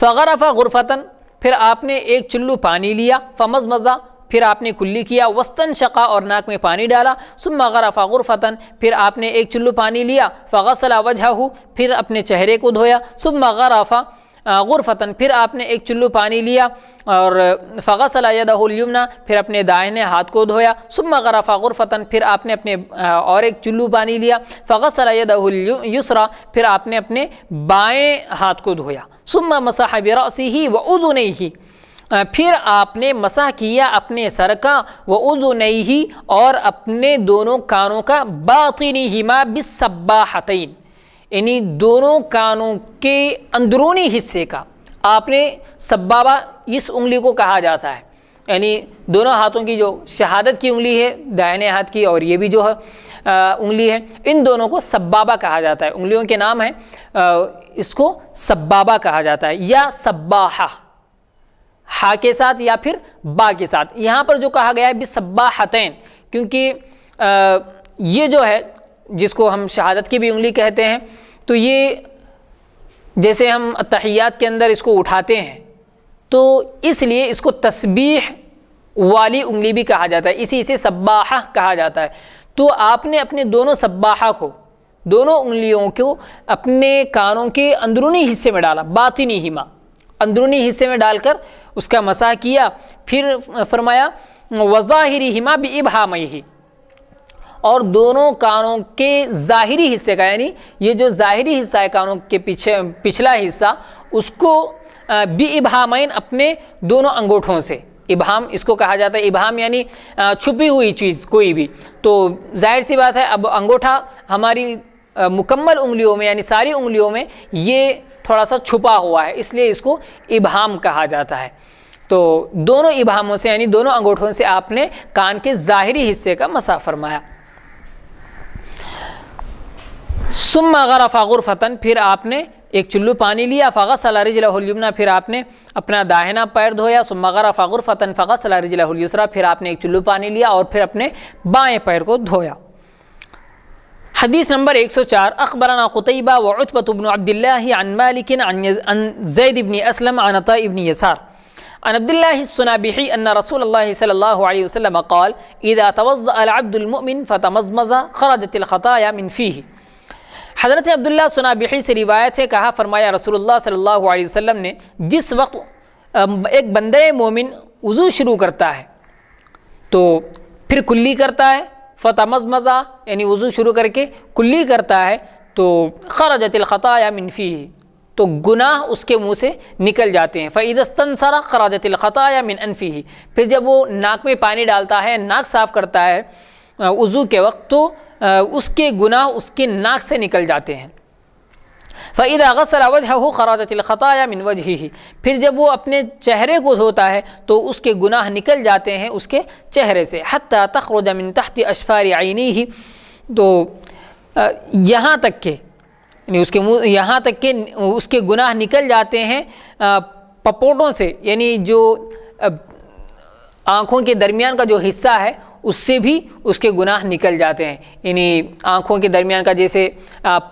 Speaker 1: فغرف فا پھر آپ نے ایک چلو پانی لیا فمز مزہ پھر آپ نے کلی کیا وسطن شقا اور ناک میں پانی ڈالا سم مغرفہ غرفتن پھر آپ نے ایک چلو پانی لیا فغسل وجہ ہو پھر اپنے چہرے کو دھویا صبح مغرفہ غرفتن پھر آپ نے ایک چلو پانی لیا اور فغسل صلاحي الیمنا پھر اپنے دائنے ہاتھ کو دھویا سم مغر غرفتن پھر آپ نے اپنے اور ایک چلو پانی لیا فغسل صلاد الیسرا پھر آپ نے اپنے بائیں ہاتھ کو دھویا سم مسح مصاحب ہی و ادونیں ہی پھر آپ نے مسح کیا اپنے سر کا وہ عرض نئی ہی اور اپنے دونوں کانوں کا باقینی ہی ماں یعنی دونوں کانوں کے اندرونی حصے کا آپ نے سبابہ اس انگلی کو کہا جاتا ہے یعنی دونوں ہاتھوں کی جو شہادت کی انگلی ہے دائنے ہاتھ کی اور یہ بھی جو انگلی ہے ان دونوں کو سبابہ کہا جاتا ہے انگلیوں کے نام ہے اس کو سبابہ کہا جاتا ہے یا سباہا ہا کے ساتھ یا پھر با کے ساتھ یہاں پر جو کہا گیا ہے بھی کیونکہ یہ جو ہے جس کو ہم شہادت کی بھی انگلی کہتے ہیں تو یہ جیسے ہم تحیات کے اندر اس کو اٹھاتے ہیں تو اس لیے اس کو تسبیح والی انگلی بھی کہا جاتا ہے اسی سے سباحہ کہا جاتا ہے تو آپ نے اپنے دونوں سباحہ کو دونوں انگلیوں کو اپنے کانوں کے اندرونی حصے میں ڈالا باطنی ہیما اندرونی حصے میں ڈال کر اس کا مساح کیا پھر فرمایا وظاہری ہما ہی اور دونوں کانوں کے ظاہری حصے کا یعنی یہ جو ظاہری حصہ ہے کانوں کے پیچھے پچھلا حصہ اس کو بِعِبْحَامَيْن اپنے دونوں انگوٹھوں سے ابہام اس کو کہا جاتا ہے ابہام یعنی چھپی ہوئی چیز کوئی بھی تو ظاہر سی بات ہے اب انگوٹھا ہماری مکمل انگلیوں میں یعنی ساری انگلیوں میں یہ تھوڑا سا چھپا ہوا ہے اس لیے اس کو ابہام کہا جاتا ہے تو دونوں ابہاموں سے یعنی دونوں انگوٹھوں سے آپ نے کان کے ظاہری حصے کا مسا فرمایا سم اگر فر فتن پھر آپ نے ایک چلو پانی لیا اللہ رجلہ جلا پھر آپ نے اپنا داہنا پیر دھویا سم اگر و فقر فتن اللہ رجلہ جلاسرا پھر آپ نے ایک چلو پانی لیا اور پھر اپنے بائیں پیر کو دھویا حديث نمبر 104 أخبرنا قتيبة وعتبة بن عبد الله عن مالك عن, زيد بن أسلم عن طاء بن يسار عن عبد الله السنابحي أن رسول الله صلى الله عليه وسلم قال إذا توضأ العبد المؤمن فتمزمز خرجت الخطايا من فيه حضرت عبد الله سنابحی سے روایت ہے کہا فرمایا رسول اللہ صلی اللہ علیہ وسلم نے جس وقت ایک بندہ مومن وضو شروع کرتا ہے تو پھر کلی کرتا ہے فتح مزمزہ یعنی وضو شروع کر کے کلی کرتا ہے تو خرجت الخطایا من فیہ تو گناہ اس کے منہ سے نکل جاتے ہیں فیدستنسرا خراجت الخط یا انفی پھر جب وہ ناک میں پانی ڈالتا ہے ناک صاف کرتا ہے وضو کے وقت تو اس کے گناہ اس کے ناک سے نکل جاتے ہیں فَإِذَا غَسَلَ سر خَرَاجَتِ الْخَطَایَ مِنْ خراج ہی پھر جب وہ اپنے چہرے کو دھوتا ہے تو اس کے گناہ نکل جاتے ہیں اس کے چہرے سے حتیٰ تَخْرُجَ مِنْ تَحْتِ أَشْفَارِ عَيْنِهِ ہی تو یہاں تک کہ یعنی اس کے منہ یہاں تک کہ اس کے گناہ نکل جاتے ہیں پپوٹوں سے یعنی جو آنکھوں کے درمیان کا جو حصہ ہے اس سے بھی اس کے گناہ نکل جاتے ہیں یعنی آنکھوں کے درمیان کا جیسے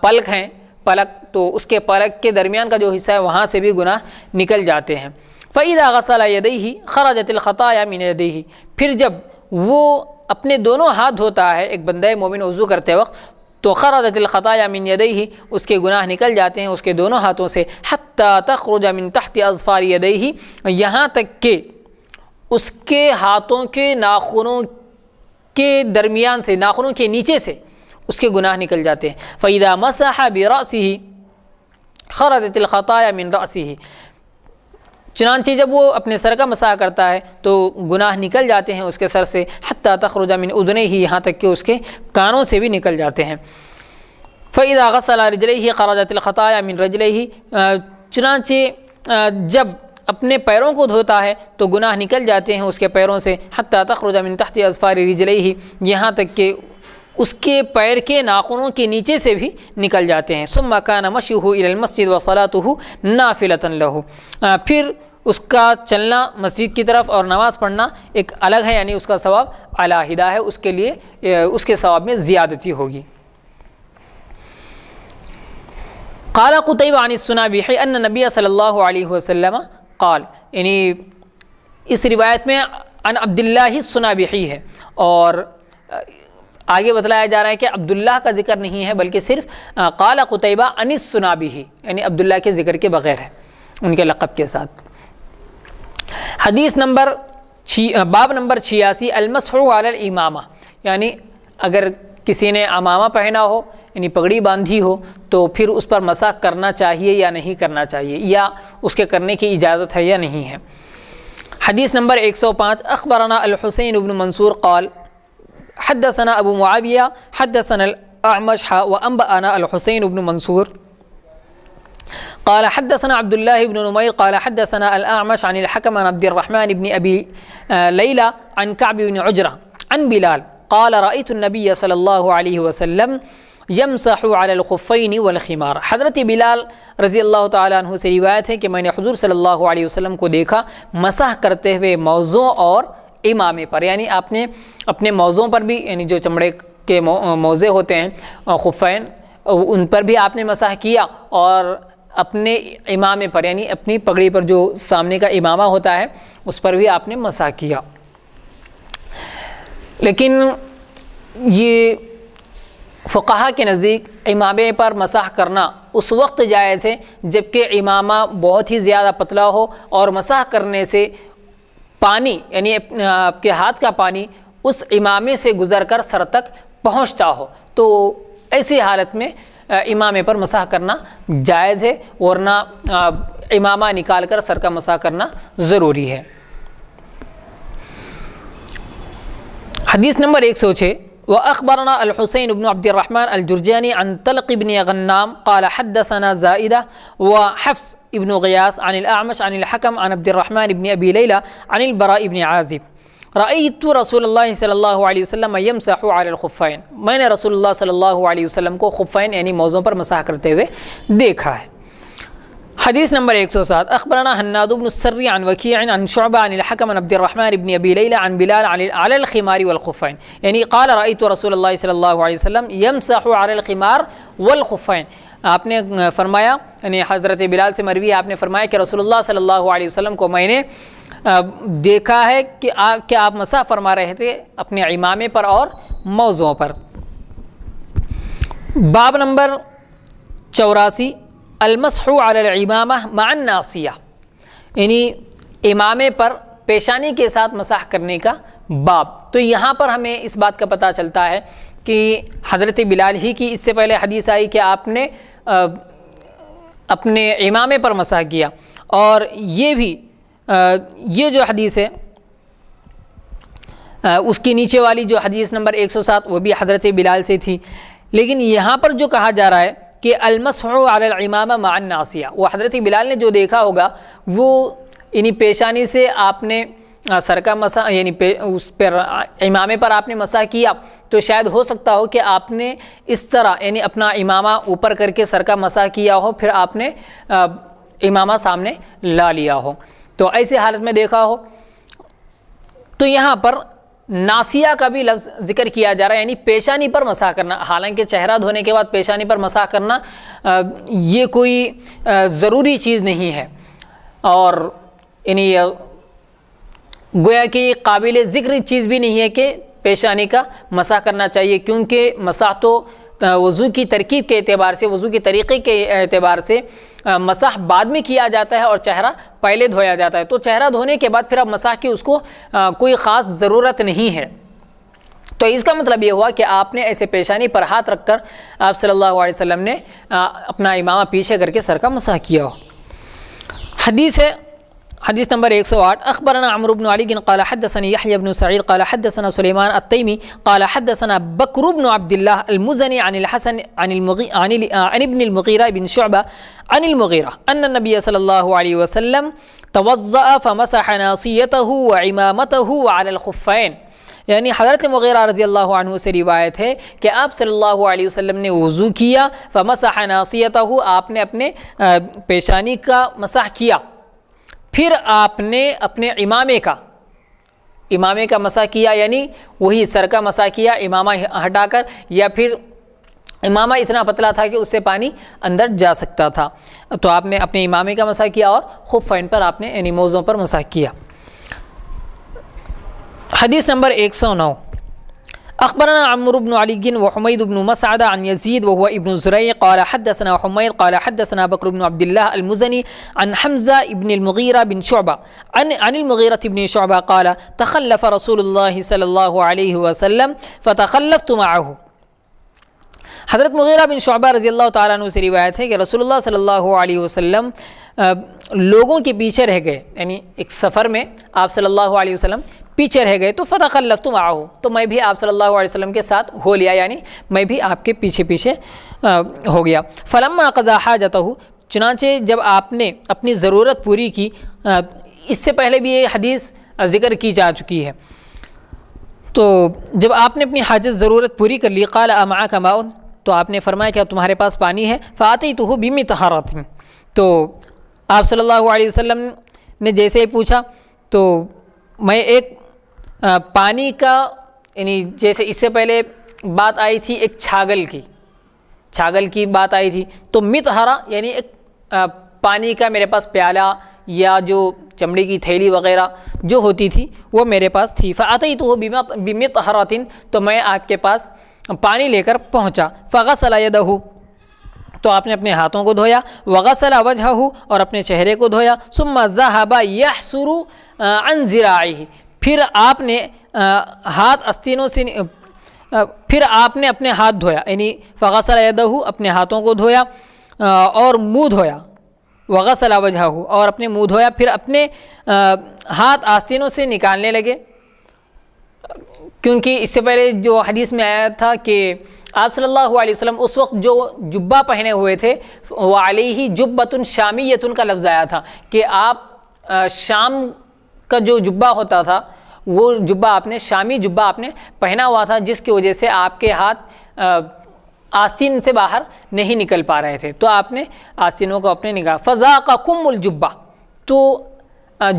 Speaker 1: پلک ہیں پلک تو اس کے پلک کے درمیان کا جو حصہ ہے وہاں سے بھی گناہ نکل جاتے ہیں فَإِذَا غَسَلَ يَدَيْهِ خَرَجَتِ خراج الخط يَدَيْهِ پھر جب وہ اپنے دونوں ہاتھ دھوتا ہے ایک بندہ مومن وضو کرتے وقت تو خراج الخط من یدئی اس کے گناہ نکل جاتے ہیں اس کے دونوں ہاتھوں سے حتیٰ تخرج من تحت اظفار یدئی یہاں تک کہ اس کے ہاتھوں کے ناخنوں کے درمیان سے ناخنوں کے نیچے سے اس کے گناہ نکل جاتے ہیں فعیدہ مَسَحَ بِرَأْسِهِ خراج الخطایا من مین چنانچہ جب وہ اپنے سر کا مساح کرتا ہے تو گناہ نکل جاتے ہیں اس کے سر سے حتیٰ تخرج من ادنے ہی یہاں تک کہ اس کے کانوں سے بھی نکل جاتے ہیں فریض عغص الجلئی ہی خراج الخطۂ امین چنانچہ جب اپنے پیروں کو دھوتا ہے تو گناہ نکل جاتے ہیں اس کے پیروں سے حتیٰ تخرج من تحت اظفاری رجلے ہی یہاں تک کہ اس کے پیر کے ناخنوں کے نیچے سے بھی نکل جاتے ہیں ثم مکانہ مشہور مسجد المسجد ہو نافلۃََ له پھر اس کا چلنا مسجد کی طرف اور نماز پڑھنا ایک الگ ہے یعنی اس کا ثواب علیحدہ ہے اس کے لیے اس کے ثواب میں زیادتی ہوگی قال قطعی عن سنابیحِ ان نبی صلی اللہ علیہ وسلم قال یعنی اس روایت میں انعبداللہ ہی سنابیحی ہے اور آگے بتلایا جا رہا ہے کہ عبداللہ کا ذکر نہیں ہے بلکہ صرف قال قطعبہ انس سنابی ہی یعنی عبداللہ کے ذکر کے بغیر ہے ان کے لقب کے ساتھ حدیث نمبر باب نمبر چھیاسی المسحو علی الامامہ یعنی اگر کسی نے امامہ پہنا ہو یعنی پگڑی باندھی ہو تو پھر اس پر مسا کرنا چاہیے یا نہیں کرنا چاہیے یا اس کے کرنے کی اجازت ہے یا نہیں ہے حدیث نمبر ایک سو پانچ اخبارانہ الحسین ابن منصور قال حدثنا أبو معاوية حدثنا الأعمش وأنبأنا الحسين بن منصور قال حدثنا عبد الله بن نمير قال حدثنا الأعمش عن الحكم عن عبد الرحمن بن أبي آه، ليلى عن كعب بن عجرة عن بلال قال رأيت النبي صلى الله عليه وسلم يمسح على الخفين والخمار حضرت بلال رضی اللہ تعالیٰ عنہ سے روایت ہے کہ میں نے حضور صلی اللہ علیہ وسلم کو دیکھا مسح کرتے ہوئے موضوع اور امامے پر یعنی آپ نے اپنے موضوع پر بھی یعنی جو چمڑے کے موزے ہوتے ہیں خفین ان پر بھی آپ نے مسح کیا اور اپنے امامے پر یعنی اپنی پگڑی پر جو سامنے کا امامہ ہوتا ہے اس پر بھی آپ نے مساح کیا لیکن یہ فقہہ کے نزدیک امامے پر مساح کرنا اس وقت جائز ہے جب کہ امامہ بہت ہی زیادہ پتلا ہو اور مساح کرنے سے پانی یعنی آپ کے ہاتھ کا پانی اس امامے سے گزر کر سر تک پہنچتا ہو تو ایسی حالت میں امامے پر مساح کرنا جائز ہے ورنہ امامہ نکال کر سر کا مساح کرنا ضروری ہے حدیث نمبر ایک سو چھ وأخبرنا الحسين بن عبد الرحمن الجرجاني عن طلق بن غنام قال حدثنا زائدة وحفص بن غياس عن الأعمش عن الحكم عن عبد الرحمن بن أبي ليلى عن البراء بن عازب رأيت رسول الله صلى الله عليه وسلم يمسح على الخفين الله صلى الله عليه وسلم كو خفين يعني موزون پر مساح کرتے ہوئے دیکھا ہے حدیث نمبر ایک سو سات الحکم عن عبد الرحمن ابی لیلہ عن بلال علی الخمار والخفین یعنی قال رأیت رسول اللہ صلی اللہ علیہ وسلم یمسح علی الخمار والخفین آپ نے فرمایا یعنی حضرت بلال سے مروی آپ نے فرمایا کہ رسول اللہ صلی اللہ علیہ وسلم کو میں نے دیکھا ہے کہ کیا آپ مسا فرما رہے تھے اپنے عمامے پر اور موضوع پر باب نمبر چوراسی علی العمامہ مع معیٰ یعنی امام پر پیشانی کے ساتھ مسح کرنے کا باب تو یہاں پر ہمیں اس بات کا پتہ چلتا ہے کہ حضرت بلال ہی کی اس سے پہلے حدیث آئی کہ آپ نے اپنے امام پر مسح کیا اور یہ بھی یہ جو حدیث ہے اس کی نیچے والی جو حدیث نمبر ایک سو سات وہ بھی حضرت بلال سے تھی لیکن یہاں پر جو کہا جا رہا ہے کہ علی معن ناسیہ وہ حضرت بلال نے جو دیکھا ہوگا وہ یعنی پیشانی سے آپ نے سر کا مسا یعنی اس پر امامے پر آپ نے مسا کیا تو شاید ہو سکتا ہو کہ آپ نے اس طرح یعنی اپنا امامہ اوپر کر کے سر کا مسا کیا ہو پھر آپ نے امامہ سامنے لا لیا ہو تو ایسے حالت میں دیکھا ہو تو یہاں پر ناسیہ کا بھی لفظ ذکر کیا جا رہا ہے یعنی پیشانی پر مساح کرنا حالانکہ چہرہ دھونے کے بعد پیشانی پر مساح کرنا یہ کوئی ضروری چیز نہیں ہے اور یعنی گویا کہ قابل ذکر چیز بھی نہیں ہے کہ پیشانی کا مساح کرنا چاہیے کیونکہ مساح تو وضو کی ترکیب کے اعتبار سے وضو کی طریقے کے اعتبار سے مساح بعد میں کیا جاتا ہے اور چہرہ پہلے دھویا جاتا ہے تو چہرہ دھونے کے بعد پھر اب مساح کی اس کو کوئی خاص ضرورت نہیں ہے تو اس کا مطلب یہ ہوا کہ آپ نے ایسے پیشانی پر ہاتھ رکھ کر آپ صلی اللہ علیہ وسلم نے اپنا امامہ پیچھے کر کے سر کا مسح کیا ہو حدیث ہے حدیث نمبر 108 اخبرنا عمرو بن بن علي قال قال حدثنا يحيى سعيد حدثنا سليمان التيمي قال حدثنا بكر بن عبد الله المزني عن الحسن عن المغي عن, عن ابن المغیرہ بن عن شعبہ انلمغیرہ النبي صلى الله عليه وسلم توضأ فمسح ناصيته وعمامته اِمامت الخفين یعنی حضرت مغیرہ رضی اللہ عنہ سے روایت ہے کہ آپ صلی اللہ علیہ وسلم نے وضو کیا فمسح عناسیت آپ نے اپنے پیشانی کا مسح کیا پھر آپ نے اپنے امامے کا امامے کا مسا کیا یعنی وہی سر کا مسا کیا امامہ ہٹا کر یا پھر امامہ اتنا پتلا تھا کہ اس سے پانی اندر جا سکتا تھا تو آپ نے اپنے امامے کا مسا کیا اور خوب فائن پر آپ نے انیموزوں یعنی پر مسا کیا حدیث نمبر ایک سو نو عمرو بن علي وحميد بن مسعد عن يزيد وهو ابن قال حدثنا حميد قال حدثنا بكر بن عبد الله المزني عن حمزة بن المغيرة بن شعبة عن, عن المغيرة بن شعبة قال تخلف رسول الله صلى الله عليه وسلم فتخلفت معه حضرت مغیرہ بن شعبہ رضی اللہ تعالیٰ عنہ سے روایت ہے کہ رسول اللہ صلی اللہ علیہ وسلم لوگوں کے پیچھے رہ گئے یعنی ایک سفر میں آپ صلی اللہ علیہ وسلم پیچھے رہ گئے تو فتح خلف تم آؤ تو میں بھی آپ صلی اللہ علیہ وسلم کے ساتھ ہو لیا یعنی میں بھی آپ کے پیچھے پیچھے ہو گیا فلما قزا حا ہوں چنانچہ جب آپ نے اپنی ضرورت پوری کی اس سے پہلے بھی یہ حدیث ذکر کی جا چکی ہے تو جب آپ نے اپنی حاجت ضرورت پوری کر لی قال اما کا معاون تو آپ نے فرمایا کہ تمہارے پاس پانی ہے فاتح تو ہو بیمی تو آپ صلی اللہ علیہ وسلم نے جیسے ہی پوچھا تو میں ایک پانی کا یعنی جیسے اس سے پہلے بات آئی تھی ایک چھاگل کی چھاگل کی بات آئی تھی تو مت ہرا یعنی ایک پانی کا میرے پاس پیالہ یا جو چمڑی کی تھیلی وغیرہ جو ہوتی تھی وہ میرے پاس تھی فعطی تو مت حروطن تو میں آپ کے پاس پانی لے کر پہنچا فغ صلاحیہ تو آپ نے اپنے ہاتھوں کو دھویا فغا صلاح وجہ اور اپنے چہرے کو دھویا سب مزاحبہ یہ سرو عن پھر آپ نے ہاتھ استینوں سے پھر آپ نے اپنے ہاتھ دھویا یعنی فغسل عیدہ اپنے ہاتھوں کو دھویا اور منہ دھویا وغسل وجہ ہو اور اپنے منہ دھویا پھر اپنے ہاتھ آستینوں سے نکالنے لگے کیونکہ اس سے پہلے جو حدیث میں آیا تھا کہ آپ صلی اللہ علیہ وسلم اس وقت جو جبہ پہنے ہوئے تھے وہ علیہ جبۃ شامیتن کا لفظ آیا تھا کہ آپ شام کا جو جبہ ہوتا تھا وہ جبہ آپ نے شامی جببہ آپ نے پہنا ہوا تھا جس کی وجہ سے آپ کے ہاتھ آستین سے باہر نہیں نکل پا رہے تھے تو آپ نے آستینوں کو اپنے نگاہ فضا کا کم تو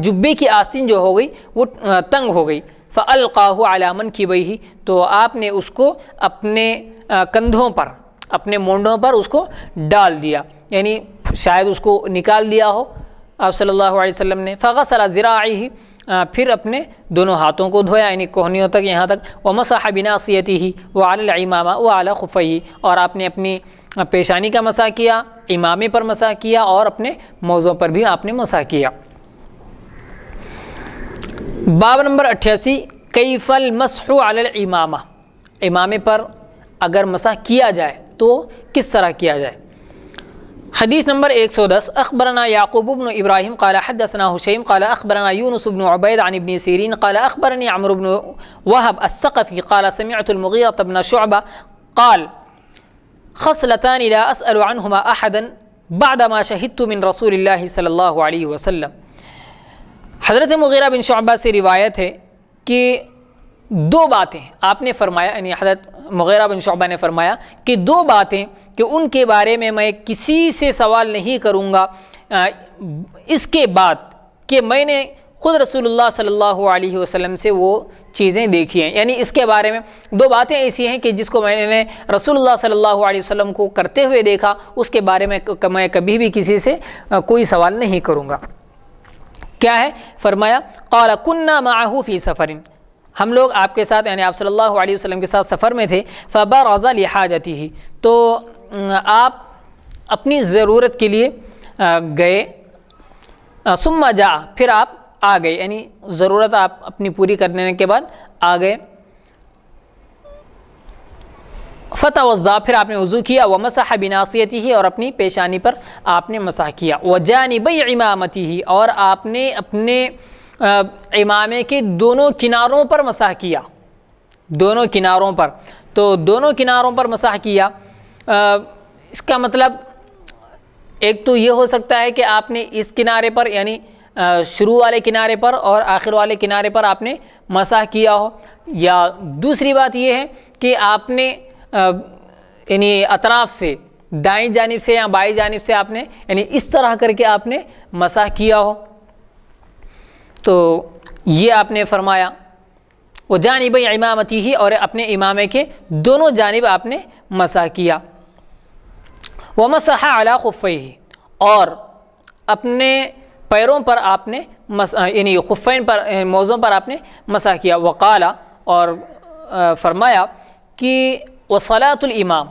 Speaker 1: جبے کی آستین جو ہو گئی وہ تنگ ہو گئی فَأَلْقَاهُ علامن کی بئی تو آپ نے اس کو اپنے کندھوں پر اپنے مونڈوں پر اس کو ڈال دیا یعنی شاید اس کو نکال دیا ہو آپ صلی اللہ علیہ وسلم نے فغسل صلا ہی پھر اپنے دونوں ہاتھوں کو دھویا یعنی کوہنیوں تک یہاں تک وہ مساحب ناسی ہی وہ عالِ امامہ وہ اعلیٰ خفی اور آپ نے اپنی پیشانی کا مسا کیا امامے پر مسح کیا اور اپنے موضوع پر بھی آپ نے مسا کیا باب نمبر اٹھاسی کی فل مسح و امامے امامہ پر اگر مسا کیا جائے تو کس طرح کیا جائے حدیث نمبر ایک سو دس اخبرہ یعقوبن ابراہیم قال اخبرنا یونس بن عبید عن ابن سیرین قال کالا اخبر بن وحب اسصفی قال سمعت المغیر بن شعبہ قال خصلتان لا اسأل اصلہ احدا بعدما شاہطو من رسول اللہ صلی اللہ علیہ وسلم حضرت مغیرہ بن شعبہ سے روایت ہے کہ دو باتیں آپ نے فرمایا یعنی حضرت مغیرہ بن شعبہ نے فرمایا کہ دو باتیں کہ ان کے بارے میں میں کسی سے سوال نہیں کروں گا اس کے بعد کہ میں نے خود رسول اللہ صلی اللہ علیہ وسلم سے وہ چیزیں دیکھی ہیں یعنی اس کے بارے میں دو باتیں ایسی ہیں کہ جس کو میں نے رسول اللہ صلی اللہ علیہ وسلم کو کرتے ہوئے دیکھا اس کے بارے میں میں کبھی بھی کسی سے کوئی سوال نہیں کروں گا کیا ہے فرمایا كُنَّا کنہ فِي سَفَرٍ ہم لوگ آپ کے ساتھ یعنی آپ صلی اللہ علیہ وسلم کے ساتھ سفر میں تھے فبا رضا ہی تو آپ اپنی ضرورت کے لیے گئے سُمَّ جَا پھر آپ آ گئے یعنی ضرورت آپ اپنی پوری کرنے کے بعد آ گئے فتح و پھر آپ نے وضو کیا وہ مساح بناسیتی ہی اور اپنی پیشانی پر آپ نے مسح کیا وہ جانی امامتی ہی اور آپ نے اپنے امامے کے دونوں کناروں پر مسح کیا دونوں کناروں پر تو دونوں کناروں پر مساح کیا اس کا مطلب ایک تو یہ ہو سکتا ہے کہ آپ نے اس کنارے پر یعنی شروع والے کنارے پر اور آخر والے کنارے پر آپ نے مساح کیا ہو یا دوسری بات یہ ہے کہ آپ نے یعنی اطراف سے دائیں جانب سے یا بائیں جانب سے آپ نے یعنی اس طرح کر کے آپ نے مساح کیا ہو تو یہ آپ نے فرمایا وہ جانب امامتی ہی اور اپنے امامے کے دونوں جانب آپ نے مسا کیا وہ مسحا ہے اعلیٰ اور اپنے پیروں پر آپ نے مسا یعنی خفین پر موزوں پر آپ نے مسا کیا وقالا اور فرمایا کہ وہ الامام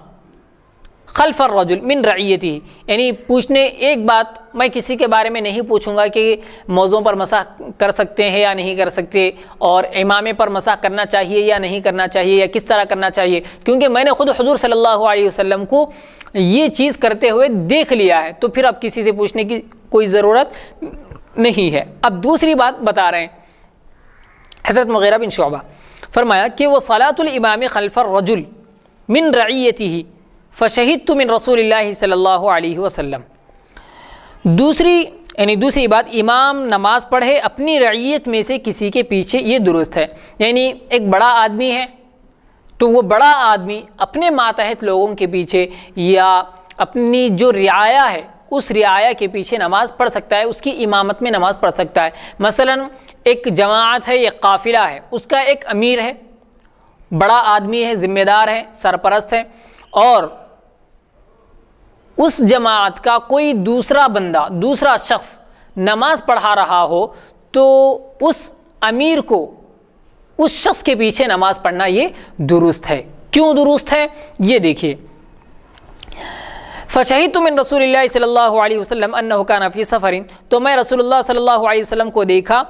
Speaker 1: خلف الرجل من رعیتی یعنی پوچھنے ایک بات میں کسی کے بارے میں نہیں پوچھوں گا کہ موضوع پر مساح کر سکتے ہیں یا نہیں کر سکتے اور امام پر مساح کرنا چاہیے یا نہیں کرنا چاہیے یا کس طرح کرنا چاہیے کیونکہ میں نے خود حضور صلی اللہ علیہ وسلم کو یہ چیز کرتے ہوئے دیکھ لیا ہے تو پھر اب کسی سے پوچھنے کی کوئی ضرورت نہیں ہے اب دوسری بات بتا رہے ہیں حضرت مغیرہ بن شعبہ فرمایا کہ وہ صلاۃ الامام خلف الرجل من رعیتی ہی فشہد من رسول اللہ صلی اللہ علیہ وسلم دوسری یعنی دوسری بات امام نماز پڑھے اپنی رعیت میں سے کسی کے پیچھے یہ درست ہے یعنی ایک بڑا آدمی ہے تو وہ بڑا آدمی اپنے ماتحت لوگوں کے پیچھے یا اپنی جو رعایا ہے اس رعایہ کے پیچھے نماز پڑھ سکتا ہے اس کی امامت میں نماز پڑھ سکتا ہے مثلا ایک جماعت ہے یا قافلہ ہے اس کا ایک امیر ہے بڑا آدمی ہے ذمہ دار ہے سرپرست ہے اور اس جماعت کا کوئی دوسرا بندہ دوسرا شخص نماز پڑھا رہا ہو تو اس امیر کو اس شخص کے پیچھے نماز پڑھنا یہ درست ہے کیوں درست ہے یہ دیکھیے فشحیت من رسول اللہ صلی اللہ علیہ وسلم اللہ فی سفرین تو میں رسول اللہ صلی اللہ علیہ وسلم کو دیکھا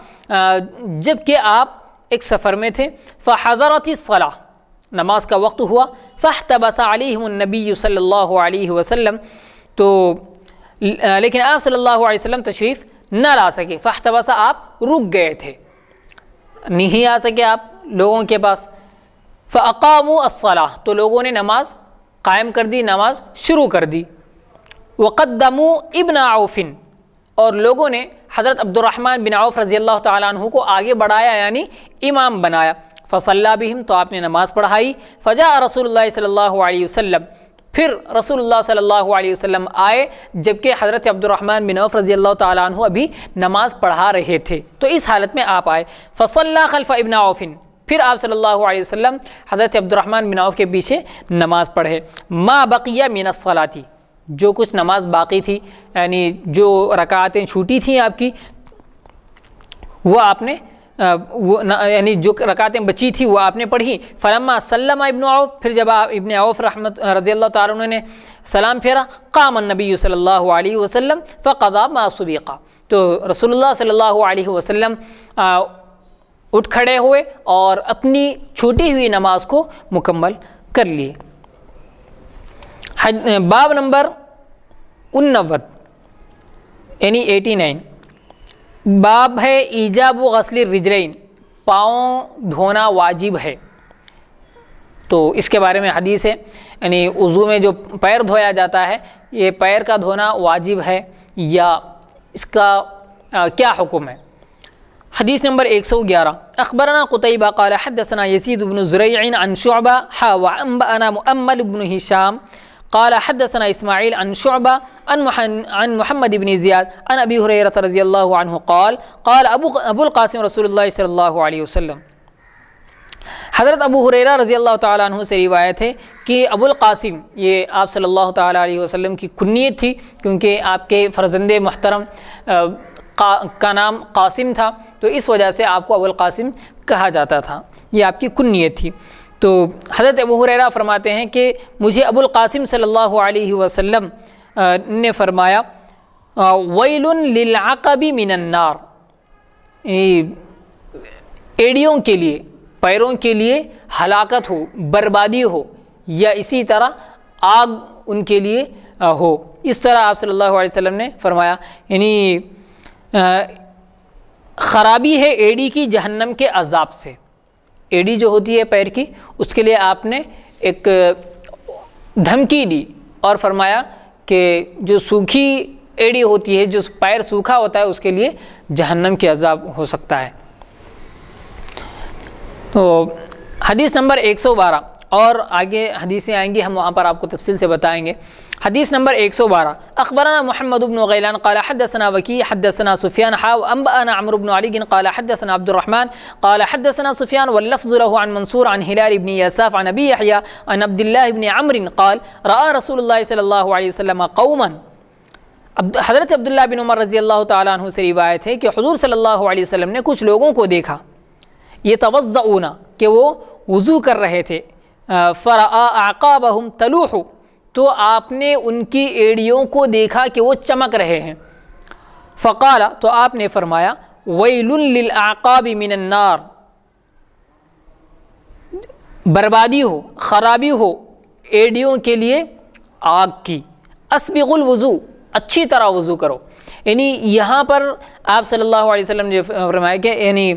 Speaker 1: جب کہ آپ ایک سفر میں تھے فحضرت الصلاح نماز کا وقت ہوا فحتباص علیہم النبی صلی اللہ علیہ وسلم تو لیکن آپ صلی اللہ علیہ وسلم تشریف نہ لا سکے فحتبا آپ رک گئے تھے نہیں آ سکے آپ لوگوں کے پاس فقام و تو لوگوں نے نماز قائم کر دی نماز شروع کر دی وقدم ابن عوفن اور لوگوں نے حضرت عبد الرحمن بن عوف رضی اللہ تعالیٰ عنہ کو آگے بڑھایا یعنی امام بنایا فصلہ بہم تو آپ نے نماز پڑھائی فجا رسول اللہ صلی اللہ علیہ وسلم پھر رسول اللہ صلی اللہ علیہ وسلم آئے جبکہ حضرت عبد الرحمن بن عوف رضی اللہ تعالیٰ عنہ ابھی نماز پڑھا رہے تھے تو اس حالت میں آپ آئے فصلہ خلف ابن عوفن پھر آپ صلی اللہ علیہ وسلم حضرت عبد الرحمن بن عوف کے پیچھے نماز پڑھے ما بقیہ من الصلاتی جو کچھ نماز باقی تھی یعنی جو رکعتیں چھوٹی تھیں آپ کی وہ آپ نے وہ یعنی جو رکعتیں بچی تھی وہ آپ نے پڑھی فلما سلم ابن عوف پھر جب ابن عوف رحمت رضی اللہ تعالیٰ عنہ نے سلام پھیرا قام النبی صلی اللہ علیہ وسلم فقضا ما سبیقا تو رسول اللہ صلی اللہ علیہ وسلم اٹھ کھڑے ہوئے اور اپنی چھوٹی ہوئی نماز کو مکمل کر لیے باب نمبر انوت یعنی ایٹی نائن باب ہے ایجاب و غسل رجلین پاؤں دھونا واجب ہے تو اس کے بارے میں حدیث ہے یعنی عضو میں جو پیر دھویا جاتا ہے یہ پیر کا دھونا واجب ہے یا اس کا کیا حکم ہے حدیث نمبر ایک سو گیارہ حدثنا یسید بن یسی عن شعبہ ہا ومب انام امل ابن ہی قال حدثنا اسماعیل عن شعبہ عن محمد بن زیاد عن ابی هريرة رضی اللہ عنہ قال قال ابو القاسم رسول اللہ صلی اللہ علیہ وسلم حضرت ابو حریرہ رضی اللہ تعالیٰ عنہ سے روایت ہے کہ ابو القاسم یہ آپ صلی اللہ تعالیٰ علیہ وسلم کی کنیت تھی کیونکہ آپ کے فرزند محترم کا نام قاسم تھا تو اس وجہ سے آپ کو ابو القاسم کہا جاتا تھا یہ آپ کی کنیت تھی تو حضرت ابو حریرہ فرماتے ہیں کہ مجھے ابو القاسم صلی اللہ علیہ وسلم نے فرمایا مِنَ النَّارِ ایڑیوں کے لیے پیروں کے لیے ہلاکت ہو بربادی ہو یا اسی طرح آگ ان کے لیے ہو اس طرح آپ صلی اللہ علیہ وسلم نے فرمایا یعنی خرابی ہے ایڑی کی جہنم کے عذاب سے ایڈی جو ہوتی ہے پیر کی اس کے لیے آپ نے ایک دھمکی دی اور فرمایا کہ جو سوکھی ایڈی ہوتی ہے جو پیر سوکھا ہوتا ہے اس کے لیے جہنم کی عذاب ہو سکتا ہے تو حدیث نمبر ایک سو بارہ اور آگے حدیثیں آئیں گی ہم وہاں پر آپ کو تفصیل سے بتائیں گے حدیث نمبر ایک سو بارہ اخبران محمد ابن اللہان کالح حدثنا وکی حدنا سفیان حاؤ امب ان امربن علگن قالٰ حدنا عبدالرحمٰن قالٰ حدنا سفیان له عن منصور عن انہ ابن یعف انبی احیہ ان عبداللہ بن امر قال رسول اللہ صلی اللہ علیہ وسلم قوما حضرت عبداللہ بن عمر رضی اللہ تعالیٰ عنہ سے روایت ہے کہ حضور صلی اللہ علیہ وسلم نے کچھ لوگوں کو دیکھا یہ توضعونا کہ وہ وضو کر رہے تھے فرآ بہم تلوحو تو آپ نے ان کی ایڑیوں کو دیکھا کہ وہ چمک رہے ہیں فقالا تو آپ نے فرمایا لِلْعَقَابِ مِنَ النَّارِ بربادی ہو خرابی ہو ایڈیوں کے لیے آگ کی اسبغ الوضو اچھی طرح وضو کرو یعنی یہاں پر آپ صلی اللہ علیہ وسلم نے فرمایا کہ یعنی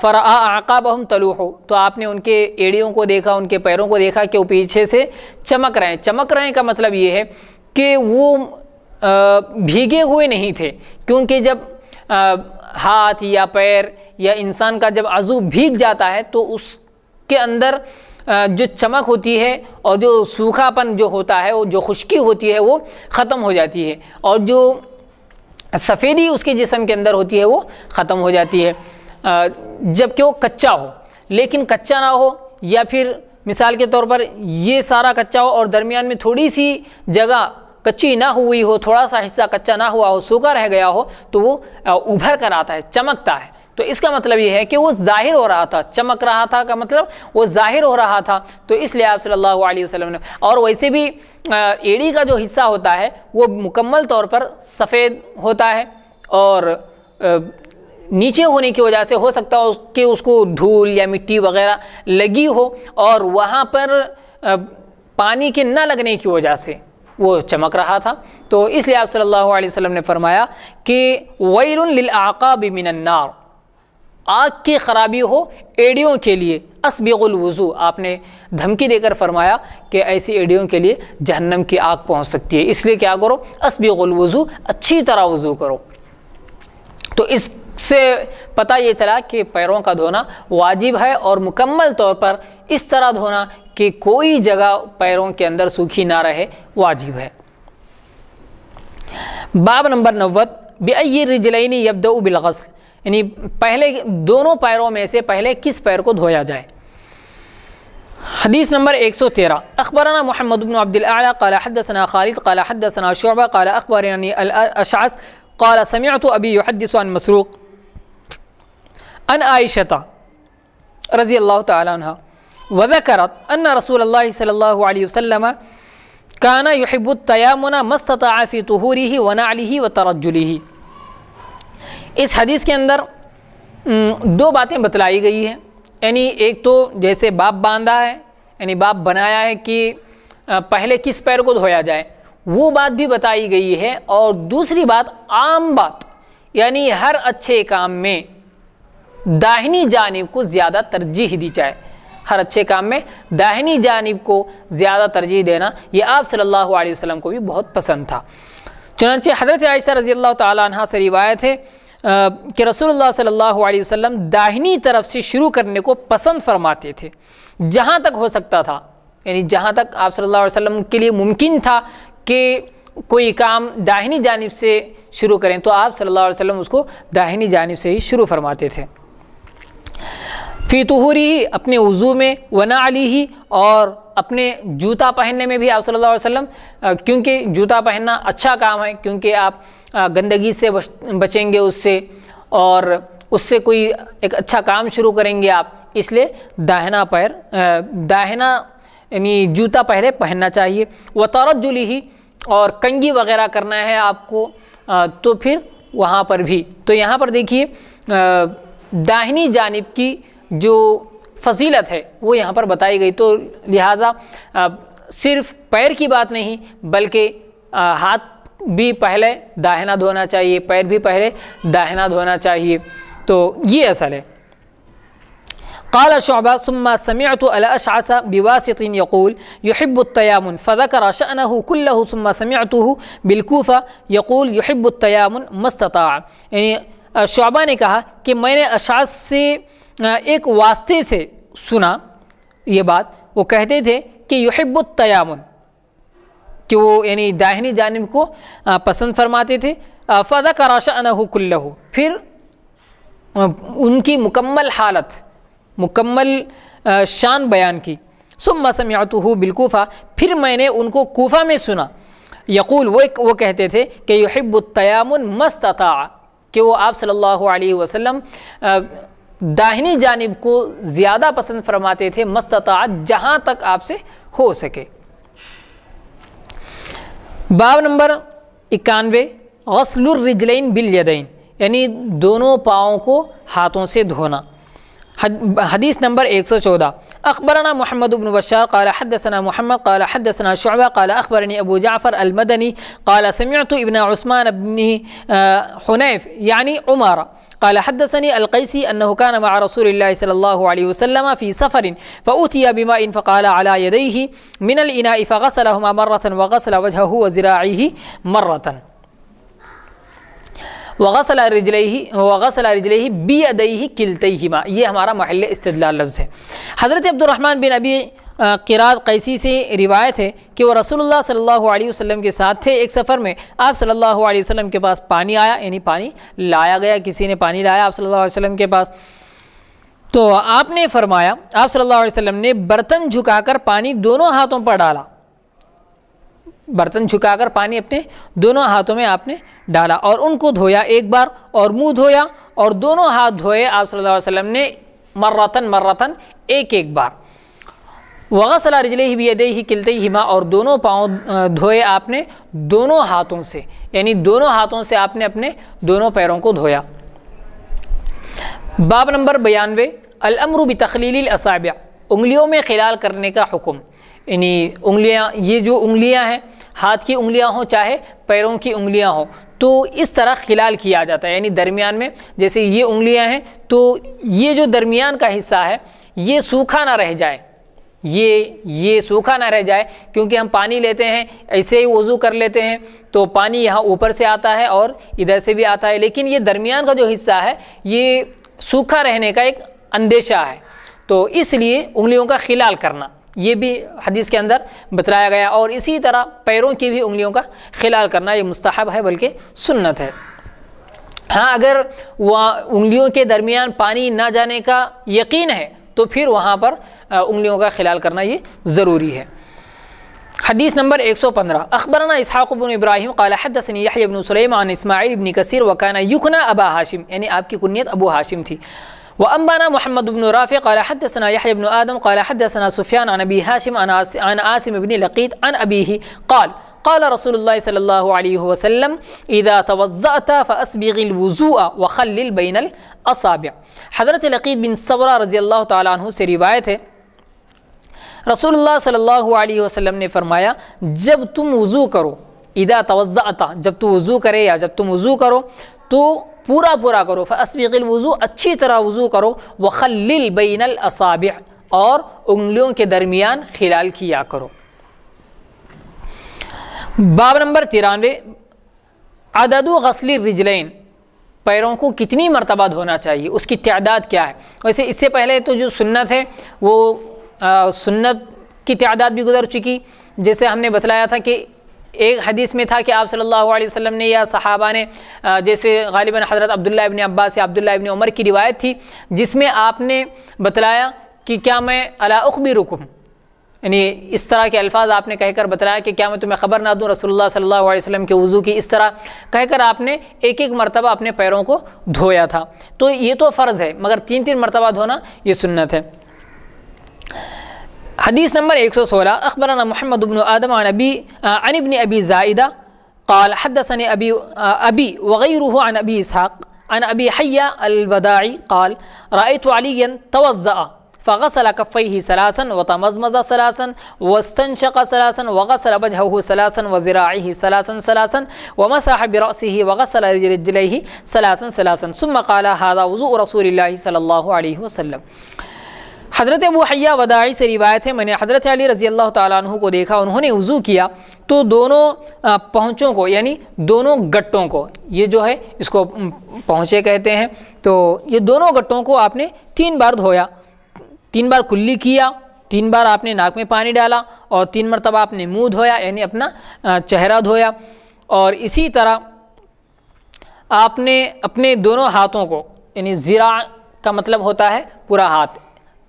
Speaker 1: فرآقا بہم طلوع تو آپ نے ان کے ایڑیوں کو دیکھا ان کے پیروں کو دیکھا کہ وہ پیچھے سے چمک رہے ہیں چمک رہے ہیں کا مطلب یہ ہے کہ وہ بھیگے ہوئے نہیں تھے کیونکہ جب ہاتھ یا پیر یا انسان کا جب عضو بھیگ جاتا ہے تو اس کے اندر جو چمک ہوتی ہے اور جو سوکھا پن جو ہوتا ہے وہ جو خشکی ہوتی ہے وہ ختم ہو جاتی ہے اور جو سفیدی اس کے جسم کے اندر ہوتی ہے وہ ختم ہو جاتی ہے جب کہ وہ کچا ہو لیکن کچا نہ ہو یا پھر مثال کے طور پر یہ سارا کچا ہو اور درمیان میں تھوڑی سی جگہ کچی نہ ہوئی ہو تھوڑا سا حصہ کچا نہ ہوا ہو سوکھا رہ گیا ہو تو وہ ابھر کر آتا ہے چمکتا ہے تو اس کا مطلب یہ ہے کہ وہ ظاہر ہو رہا تھا چمک رہا تھا کا مطلب وہ ظاہر ہو رہا تھا تو اس لیے آپ صلی اللہ علیہ وسلم نے اور ویسے بھی ایڑی کا جو حصہ ہوتا ہے وہ مکمل طور پر سفید ہوتا ہے اور نیچے ہونے کی وجہ سے ہو سکتا ہو کہ اس کو دھول یا مٹی وغیرہ لگی ہو اور وہاں پر پانی کے نہ لگنے کی وجہ سے وہ چمک رہا تھا تو اس لیے آپ صلی اللہ علیہ وسلم نے فرمایا کہ من النار آگ کی خرابی ہو ایڈیوں کے لیے اسبغ الوضو آپ نے دھمکی دے کر فرمایا کہ ایسی ایڈیوں کے لیے جہنم کی آگ پہنچ سکتی ہے اس لیے کیا کرو اسبغ الوضو اچھی طرح وضو کرو تو اس سے پتہ یہ چلا کہ پیروں کا دھونا واجب ہے اور مکمل طور پر اس طرح دھونا کہ کوئی جگہ پیروں کے اندر سوکھی نہ رہے واجب ہے باب نمبر نوت بجلینی رجلینی اب بالغسل یعنی پہلے دونوں پیروں میں سے پہلے کس پیر کو دھویا جائے حدیث نمبر ایک سو تیرہ محمد بن عبدالعلا قال حدثنا خالد قال حدثنا شعبہ قال اخبرنا کالا قال و ابی عن مسروق عائشہ رضی اللہ تعالیٰ عنہ وذکرت ان رسول اللہ صلی اللہ علیہ وسلم کانا یحب تیمنا مستطافی فی ہی ونعلی علی ہی اس حدیث کے اندر دو باتیں بتلائی گئی ہیں یعنی ایک تو جیسے باپ باندھا ہے یعنی باپ بنایا ہے کہ پہلے کس پیر کو دھویا جائے وہ بات بھی بتائی گئی ہے اور دوسری بات عام بات یعنی ہر اچھے کام میں داہنی جانب کو زیادہ ترجیح دی جائے ہر اچھے کام میں داہنی جانب کو زیادہ ترجیح دینا یہ آپ صلی اللہ علیہ وسلم کو بھی بہت پسند تھا چنانچہ حضرت عائشہ رضی اللہ تعالیٰ عنہ سے روایت ہے کہ رسول اللہ صلی اللہ علیہ وسلم داہنی طرف سے شروع کرنے کو پسند فرماتے تھے جہاں تک ہو سکتا تھا یعنی جہاں تک آپ صلی اللہ علیہ وسلم کے لیے ممکن تھا کہ کوئی کام داہنی جانب سے شروع کریں تو آپ صلی اللہ علیہ وسلم اس کو داہنی جانب سے ہی شروع فرماتے تھے طہوری ہی اپنے وضو میں ونا علی ہی اور اپنے جوتا پہننے میں بھی آپ صلی اللہ علیہ وسلم کیونکہ جوتا پہننا اچھا کام ہے کیونکہ آپ گندگی سے بچیں گے اس سے اور اس سے کوئی ایک اچھا کام شروع کریں گے آپ اس لیے داہنا پیر داہنا یعنی جوتا پہرے پہننا چاہیے وہ طورت ہی اور کنگی وغیرہ کرنا ہے آپ کو تو پھر وہاں پر بھی تو یہاں پر دیکھیے داہنی جانب کی جو فضیلت ہے وہ یہاں پر بتائی گئی تو لہٰذا صرف پیر کی بات نہیں بلکہ ہاتھ بھی پہلے داہنا دھونا چاہیے پیر بھی پہلے داہنا دھونا چاہیے تو یہ اصل ہے قال شعبہ ثم سمعت الشاثہ بواسط یقول یحب الطیامن فضا کرش انحو ثم ثما سمیعت بالکوفہ یقول یحب التیامن مستطاع یعنی شعبہ نے کہا کہ میں نے اشاعت سے ایک واسطے سے سنا یہ بات وہ کہتے تھے کہ یحب التیامن کہ وہ یعنی داہنی جانب کو پسند فرماتے تھے فضا کراشہ انہ پھر ان کی مکمل حالت مکمل شان بیان کی سُمَّ مسم بِالْكُوفَ بالکوفہ پھر میں نے ان کو کوفہ میں سنا یقول وہ کہتے تھے کہ یحب التیامن مستطاع کہ وہ آپ صلی اللہ علیہ وسلم داہنی جانب کو زیادہ پسند فرماتے تھے مستطاعت جہاں تک آپ سے ہو سکے باب نمبر اکانوے غسل الرجلین بالیدین یعنی دونوں پاؤں کو ہاتھوں سے دھونا حدیث نمبر ایک سو چودہ أخبرنا محمد بن بشار قال حدثنا محمد قال حدثنا شعبة قال أخبرني أبو جعفر المدني قال سمعت ابن عثمان بن آه، حنيف يعني عمارة قال حدثني القيسي أنه كان مع رسول الله صلى الله عليه وسلم في سفر فأوتي بماء فقال على يديه من الإناء فغسلهما مرة وغسل وجهه وذراعيه مرة وغسل رجلیہ وغسل رجلیہ الجلیہ وغا بی ادئی یہ ہمارا محل استدلال لفظ ہے حضرت عبد الرحمن بن ابی قراد قیسی سے روایت ہے کہ وہ رسول اللہ صلی اللہ علیہ وسلم کے ساتھ تھے ایک سفر میں آپ صلی اللہ علیہ وسلم کے پاس پانی آیا یعنی پانی لایا گیا کسی نے پانی لایا آپ صلی اللہ علیہ وسلم کے پاس تو آپ نے فرمایا آپ صلی اللہ علیہ وسلم نے برتن جھکا کر پانی دونوں ہاتھوں پر ڈالا برتن جھکا کر پانی اپنے دونوں ہاتھوں میں آپ نے ڈالا اور ان کو دھویا ایک بار اور منہ دھویا اور دونوں ہاتھ دھوئے آپ صلی اللہ علیہ وسلم نے مرتن مرتن ایک ایک بار وغیرہ رجلے ہی بھی دہی قلت ہی ما اور دونوں پاؤں دھوئے آپ نے دونوں ہاتھوں سے یعنی دونوں ہاتھوں سے آپ نے اپنے دونوں پیروں کو دھویا باب نمبر بیانوے الامر بتخلیل الاسابع انگلیوں میں خلال کرنے کا حکم یعنی انگلیاں یہ جو انگلیاں ہیں ہاتھ کی انگلیاں ہوں چاہے پیروں کی انگلیاں ہوں تو اس طرح خلال کیا جاتا ہے یعنی درمیان میں جیسے یہ انگلیاں ہیں تو یہ جو درمیان کا حصہ ہے یہ سوکھا نہ رہ جائے یہ یہ سوکھا نہ رہ جائے کیونکہ ہم پانی لیتے ہیں ایسے ہی وضو کر لیتے ہیں تو پانی یہاں اوپر سے آتا ہے اور ادھر سے بھی آتا ہے لیکن یہ درمیان کا جو حصہ ہے یہ سوکھا رہنے کا ایک اندیشہ ہے تو اس لیے انگلیوں کا خلال کرنا یہ بھی حدیث کے اندر بتلایا گیا اور اسی طرح پیروں کی بھی انگلیوں کا خلال کرنا یہ مستحب ہے بلکہ سنت ہے ہاں اگر وہاں انگلیوں کے درمیان پانی نہ جانے کا یقین ہے تو پھر وہاں پر انگلیوں کا خلال کرنا یہ ضروری ہے حدیث نمبر ایک سو پندرہ بن اسحاق قال ابراہیم قالحدیح بن سلیم عن اسماعیل بن کسیر وکانا یکنا ابا حاشم یعنی آپ کی کنیت ابو حاشم تھی وأنبانا محمد بن رافع قال حدثنا يحيى بن آدم قال حدثنا سفيان عن أبي هاشم عن آسم بن لقيط عن أبيه قال قال رسول الله صلى الله عليه وسلم إذا توضأت فأسبغ الوضوء وخلل بين الأصابع حضرت لقيط بن صبرہ رضي الله تعالى عنه سے روایت ہے رسول الله صلى الله عليه وسلم نے فرمایا جب تم وضو کرو إذا توضعتا جب تم وضو کرے یا جب تم وضو کرو تو پورا پورا کرو فَأَسْبِقِ وضو اچھی طرح وضو کرو وَخَلِّلْ بَيْنَ الصاب اور انگلیوں کے درمیان خلال کیا کرو باب نمبر ترانوے عدد و رجلین پیروں کو کتنی مرتبہ دھونا چاہیے اس کی تعداد کیا ہے ویسے اس سے پہلے تو جو سنت ہے وہ سنت کی تعداد بھی گزر چکی جیسے ہم نے بتلایا تھا کہ ایک حدیث میں تھا کہ آپ صلی اللہ علیہ وسلم نے یا صحابہ نے جیسے غالباً حضرت عبداللہ ابن عباس یا عبداللہ ابن عمر کی روایت تھی جس میں آپ نے بتلایا کہ کیا میں اخبی رکم یعنی اس طرح کے الفاظ آپ نے کہہ کر بتلایا کہ کیا میں تمہیں خبر نہ دوں رسول اللہ صلی اللہ علیہ وسلم کے وضو کی اس طرح کہہ کر آپ نے ایک ایک مرتبہ اپنے پیروں کو دھویا تھا تو یہ تو فرض ہے مگر تین تین مرتبہ دھونا یہ سنت ہے حديث نمبر 116 أخبرنا محمد بن آدم عن أبي آه، عن ابن أبي زائدة قال حدثني أبي آه، أبي وغيره عن أبي إسحاق عن أبي حية البداعي قال رأيت عليا توزأ فغسل كفيه ثلاثا وتمزمز ثلاثا واستنشق ثلاثا وغسل وجهه ثلاثا وذراعه ثلاثا ثلاثا ومسح برأسه وغسل رجليه ثلاثا ثلاثا ثم قال هذا وضوء رسول الله صلى الله عليه وسلم حضرت ابو حیاء وداعی سے روایت ہے میں نے حضرت علی رضی اللہ تعالیٰ عنہ کو دیکھا انہوں نے وضو کیا تو دونوں پہنچوں کو یعنی دونوں گٹوں کو یہ جو ہے اس کو پہنچے کہتے ہیں تو یہ دونوں گٹوں کو آپ نے تین بار دھویا تین بار کلی کیا تین بار آپ نے ناک میں پانی ڈالا اور تین مرتبہ آپ نے منھ دھویا یعنی اپنا چہرہ دھویا اور اسی طرح آپ نے اپنے دونوں ہاتھوں کو یعنی زیرا کا مطلب ہوتا ہے پورا ہاتھ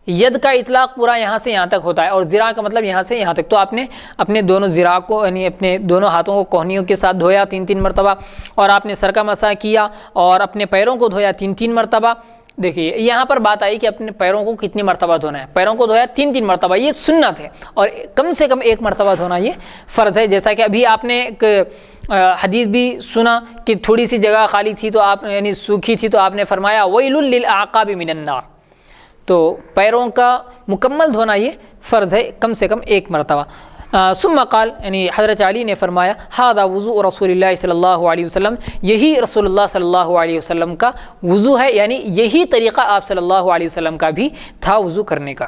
Speaker 1: ید کا اطلاق پورا یہاں سے یہاں تک ہوتا ہے اور ذرا کا مطلب یہاں سے یہاں تک تو آپ نے اپنے دونوں ذراع کو یعنی اپنے دونوں ہاتھوں کو کوہنیوں کے ساتھ دھویا تین تین مرتبہ اور آپ نے سر کا مسا کیا اور اپنے پیروں کو دھویا تین تین مرتبہ دیکھیے یہاں پر بات آئی کہ اپنے پیروں کو کتنی مرتبہ دھونا ہے پیروں کو دھویا تین تین مرتبہ یہ سنت ہے اور کم سے کم ایک مرتبہ دھونا یہ فرض ہے جیسا کہ ابھی آپ نے ایک حدیث بھی سنا کہ تھوڑی سی جگہ خالی تھی تو آپ یعنی سوکھی تھی تو آپ نے فرمایا وہی من النار تو پیروں کا مکمل دھونا یہ فرض ہے کم سے کم ایک مرتبہ ثم قال یعنی حضرت علی نے فرمایا ہادا وضو رسول اللہ صلی اللہ علیہ وسلم یہی رسول اللہ صلی اللہ علیہ وسلم کا وضو ہے یعنی یہی طریقہ آپ صلی اللہ علیہ وسلم کا بھی تھا وضو کرنے کا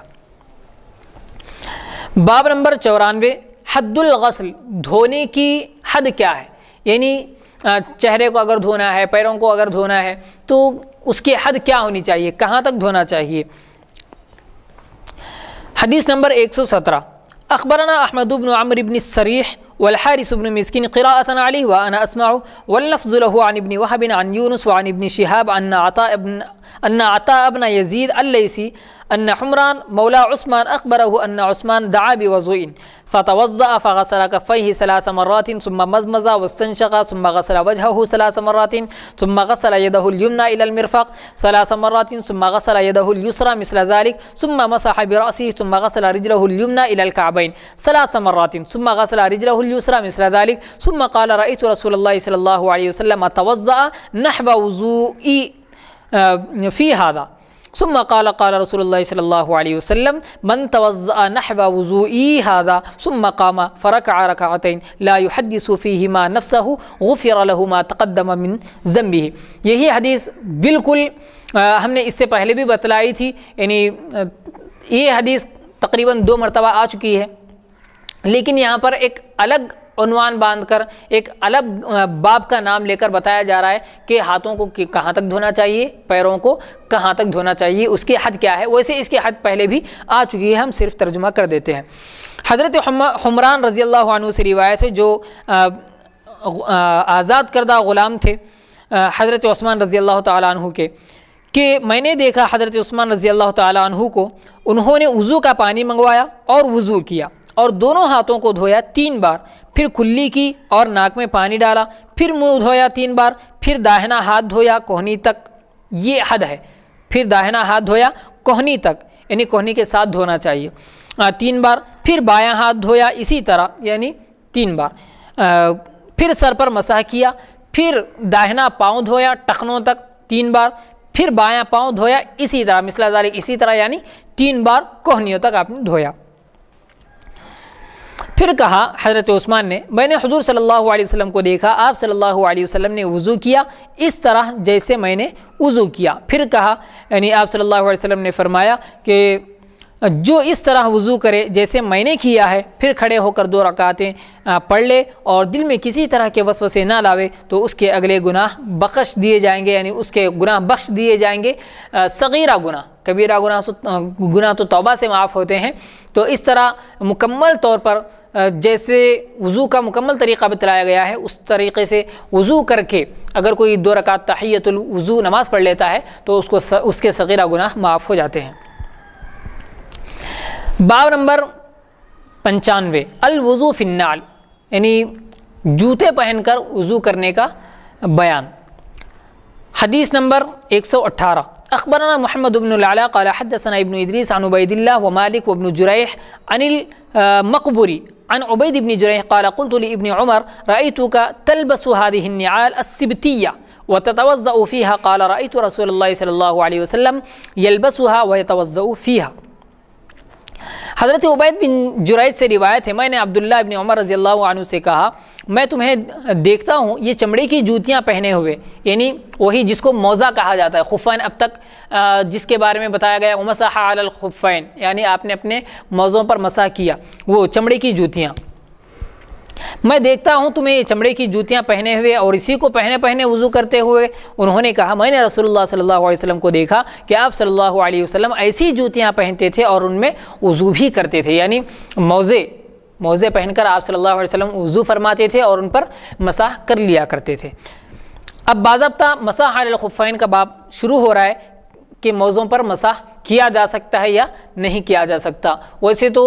Speaker 1: باب نمبر چورانوے حد الغسل دھونے کی حد کیا ہے یعنی چہرے کو اگر دھونا ہے پیروں کو اگر دھونا ہے تو اس کی حد کیا ہونی چاہیے کہاں تک دھونا چاہیے حدیث نمبر ایک سو سترہ اخبرنا احمد البن عامربن سریح و الحصب قلعہ علی عن یونس وعن ابن شہاب عطا ابن أن عطاء ابن يزيد الليسي أن حمران مولى عثمان أخبره أن عثمان دعا بوضوء فتوضأ فغسل كفيه ثلاث مرات ثم مزمز واستنشق ثم غسل وجهه ثلاث مرات ثم غسل يده اليمنى إلى المرفق ثلاث مرات ثم غسل يده اليسرى مثل ذلك ثم مسح برأسه ثم غسل رجله اليمنى إلى الكعبين ثلاث مرات ثم غسل رجله اليسرى مثل ذلك ثم قال رأيت رسول الله صلى الله عليه وسلم توضأ نحو وضوء فی ہادہ قال قال رسول اللہ صلی اللہ علیہ وسلم من توزع نحو وضوئی هذا ثم قام فرقع رکعتین لا يحدث صوفی نفسه غفر غفی تقدم من ضمبی یہی حدیث بالکل ہم نے اس سے پہلے بھی بتلائی تھی یعنی یہ حدیث تقریباً دو مرتبہ آ چکی ہے لیکن یہاں پر ایک الگ عنوان باندھ کر ایک الگ باب کا نام لے کر بتایا جا رہا ہے کہ ہاتھوں کو کہاں تک دھونا چاہیے پیروں کو کہاں تک دھونا چاہیے اس کے حد کیا ہے ویسے اس کے حد پہلے بھی آ چکی ہے ہم صرف ترجمہ کر دیتے ہیں حضرت حمران رضی اللہ عنہ سے روایت ہے جو آزاد کردہ غلام تھے حضرت عثمان رضی اللہ تعالیٰ عنہ کے کہ میں نے دیکھا حضرت عثمان رضی اللہ تعالیٰ عنہ کو انہوں نے وضو کا پانی منگوایا اور وضو کیا اور دونوں ہاتھوں کو دھویا تین بار پھر کلی کی اور ناک میں پانی ڈالا پھر منہ دھویا تین بار پھر داہنا ہاتھ دھویا کوہنی تک یہ حد ہے پھر داہنا ہاتھ دھویا کوہنی تک یعنی کوہنی کے ساتھ دھونا چاہیے تین بار پھر بایاں ہاتھ دھویا اسی طرح یعنی تین بار پھر سر پر مسح کیا پھر داہنا پاؤں دھویا ٹخنوں تک تین بار پھر بایاں پاؤں دھویا اسی طرح ذالک اسی طرح یعنی تین بار کوہنیوں تک آپ نے دھویا پھر کہا حضرت عثمان نے میں نے حضور صلی اللہ علیہ وسلم کو دیکھا آپ صلی اللہ علیہ وسلم نے وضو کیا اس طرح جیسے میں نے وضو کیا پھر کہا یعنی آپ صلی اللہ علیہ وسلم نے فرمایا کہ جو اس طرح وضو کرے جیسے میں نے کیا ہے پھر کھڑے ہو کر دو رکعتیں پڑھ لے اور دل میں کسی طرح کے وسوسے نہ لاوے تو اس کے اگلے گناہ بخش دیے جائیں گے یعنی اس کے گناہ بخش دیے جائیں گے صغیرہ گناہ کبیرہ گناہ گناہ تو توبہ سے معاف ہوتے ہیں تو اس طرح مکمل طور پر جیسے وضو کا مکمل طریقہ بتلایا گیا ہے اس طریقے سے وضو کر کے اگر کوئی دو رکعت تحیت الوضو نماز پڑھ لیتا ہے تو اس کو اس کے صغیرہ گناہ معاف ہو جاتے ہیں باب نمبر پنچانوے الوضو فنال یعنی جوتے پہن کر وضو کرنے کا بیان حدیث نمبر ایک سو اٹھارہ اخبرنا محمد بن العلا قال حدثنا ابن عن عبید اللہ و و ابن جرائح عن المقبری عن عبيد بن جريح قال قلت لابن عمر رأيتك تلبس هذه النعال السبتية وتتوزأ فيها قال رأيت رسول الله صلى الله عليه وسلم يلبسها ويتوزأ فيها حضرت عبید بن جرائد سے روایت ہے میں نے عبداللہ ابن عمر رضی اللہ عنہ سے کہا میں تمہیں دیکھتا ہوں یہ چمڑے کی جوتیاں پہنے ہوئے یعنی وہی جس کو موزہ کہا جاتا ہے خفین اب تک جس کے بارے میں بتایا گیا عمس علی الخفین یعنی آپ نے اپنے موزوں پر مسا کیا وہ چمڑے کی جوتیاں میں دیکھتا ہوں تمہیں یہ چمڑے کی جوتیاں پہنے ہوئے اور اسی کو پہنے پہنے وضو کرتے ہوئے انہوں نے کہا میں نے رسول اللہ صلی اللہ علیہ وسلم کو دیکھا کہ آپ صلی اللہ علیہ وسلم ایسی جوتیاں پہنتے تھے اور ان میں وضو بھی کرتے تھے یعنی موزے موزے پہن کر آپ صلی اللہ علیہ وسلم وضو فرماتے تھے اور ان پر مساح کر لیا کرتے تھے اب باضابطہ مساح الخفین کا باب شروع ہو رہا ہے کے موضوع پر مساح کیا جا سکتا ہے یا نہیں کیا جا سکتا ویسے تو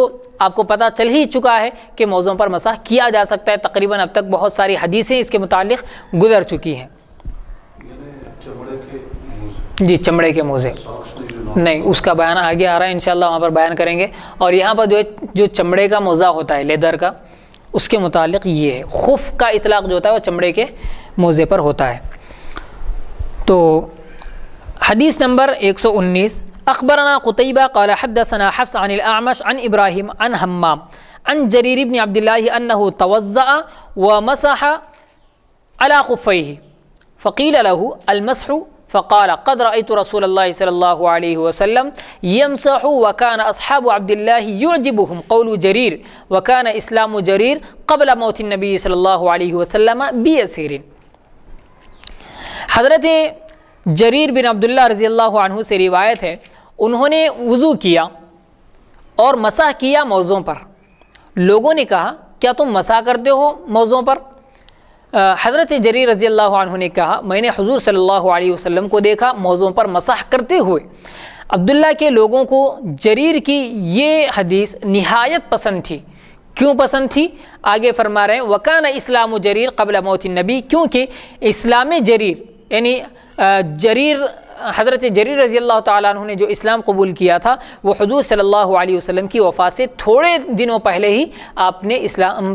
Speaker 1: آپ کو پتہ چل ہی چکا ہے کہ موضوع پر مساح کیا جا سکتا ہے تقریباً اب تک بہت ساری حدیثیں اس کے متعلق گزر چکی ہیں جی چمڑے کے موزے نہیں اس کا بیان آگے آ رہا ہے انشاءاللہ وہاں پر بیان کریں گے اور یہاں پر جو ہے جو چمڑے کا موزہ ہوتا ہے لیدر کا اس کے متعلق یہ ہے خف کا اطلاق جو ہوتا ہے وہ چمڑے کے موزے پر ہوتا ہے تو حديث نمبر 119 أخبرنا قتيبة قال حدثنا حفص عن الأعمش عن إبراهيم عن همام عن جرير بن عبد الله أنه توزع ومسح على خفيه فقيل له المسح فقال قد رأيت رسول الله صلى الله عليه وسلم يمسح وكان أصحاب عبد الله يعجبهم قول جرير وكان إسلام جرير قبل موت النبي صلى الله عليه وسلم بيسير حضرتي جریر بن عبداللہ رضی اللہ عنہ سے روایت ہے انہوں نے وضو کیا اور مساح کیا موضوع پر لوگوں نے کہا کیا تم مساح کرتے ہو موضوع پر حضرت جریر رضی اللہ عنہ نے کہا میں نے حضور صلی اللہ علیہ وسلم کو دیکھا موضوع پر مسح کرتے ہوئے عبداللہ کے لوگوں کو جریر کی یہ حدیث نہایت پسند تھی کیوں پسند تھی آگے فرما رہے ہیں وکان اسلام و جریر قبل موت النبی کیونکہ اسلام جریر یعنی جریر حضرت جریر رضی اللہ تعالیٰ عنہ نے جو اسلام قبول کیا تھا وہ حضور صلی اللہ علیہ وسلم کی وفا سے تھوڑے دنوں پہلے ہی آپ نے اسلام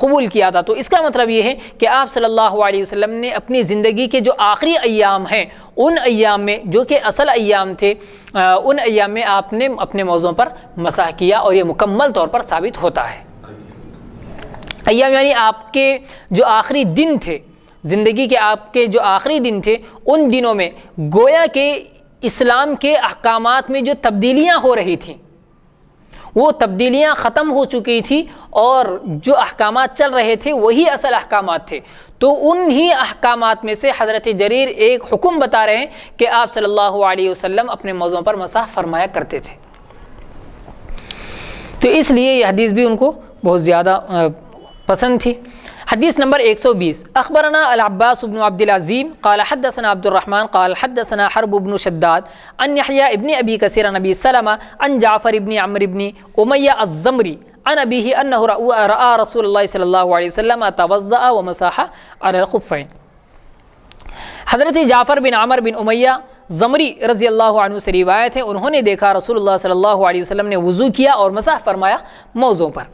Speaker 1: قبول کیا تھا تو اس کا مطلب یہ ہے کہ آپ صلی اللہ علیہ وسلم نے اپنی زندگی کے جو آخری ایام ہیں ان ایام میں جو کہ اصل ایام تھے ان ایام میں آپ نے اپنے موضوع پر مساح کیا اور یہ مکمل طور پر ثابت ہوتا ہے ایام یعنی آپ کے جو آخری دن تھے زندگی کے آپ کے جو آخری دن تھے ان دنوں میں گویا کہ اسلام کے احکامات میں جو تبدیلیاں ہو رہی تھیں وہ تبدیلیاں ختم ہو چکی تھی اور جو احکامات چل رہے تھے وہی اصل احکامات تھے تو انہی احکامات میں سے حضرت جریر ایک حکم بتا رہے ہیں کہ آپ صلی اللہ علیہ وسلم اپنے موضوع پر مساح فرمایا کرتے تھے تو اس لیے یہ حدیث بھی ان کو بہت زیادہ پسند تھی حدیث نمبر ایک سو بیس بن العباس العظیم عبدالعظیم حدثنا عبد الرحمن قال حدثنا حرب بن شداد ان يحيى ابن ابی كثير نبی السلمہ ان جعفر عمرو ابن ابنی امّیہ عن ان انه راى رسول اللہ صلی اللہ علیہ وسلم ومسح على الخفين حضرت جعفر بن عمر بن امیہ زمری رضی اللہ عنہ سے روایت ہے انہوں نے دیکھا رسول اللہ صلی اللہ علیہ وسلم نے وضو کیا اور مساح فرمایا موضوع پر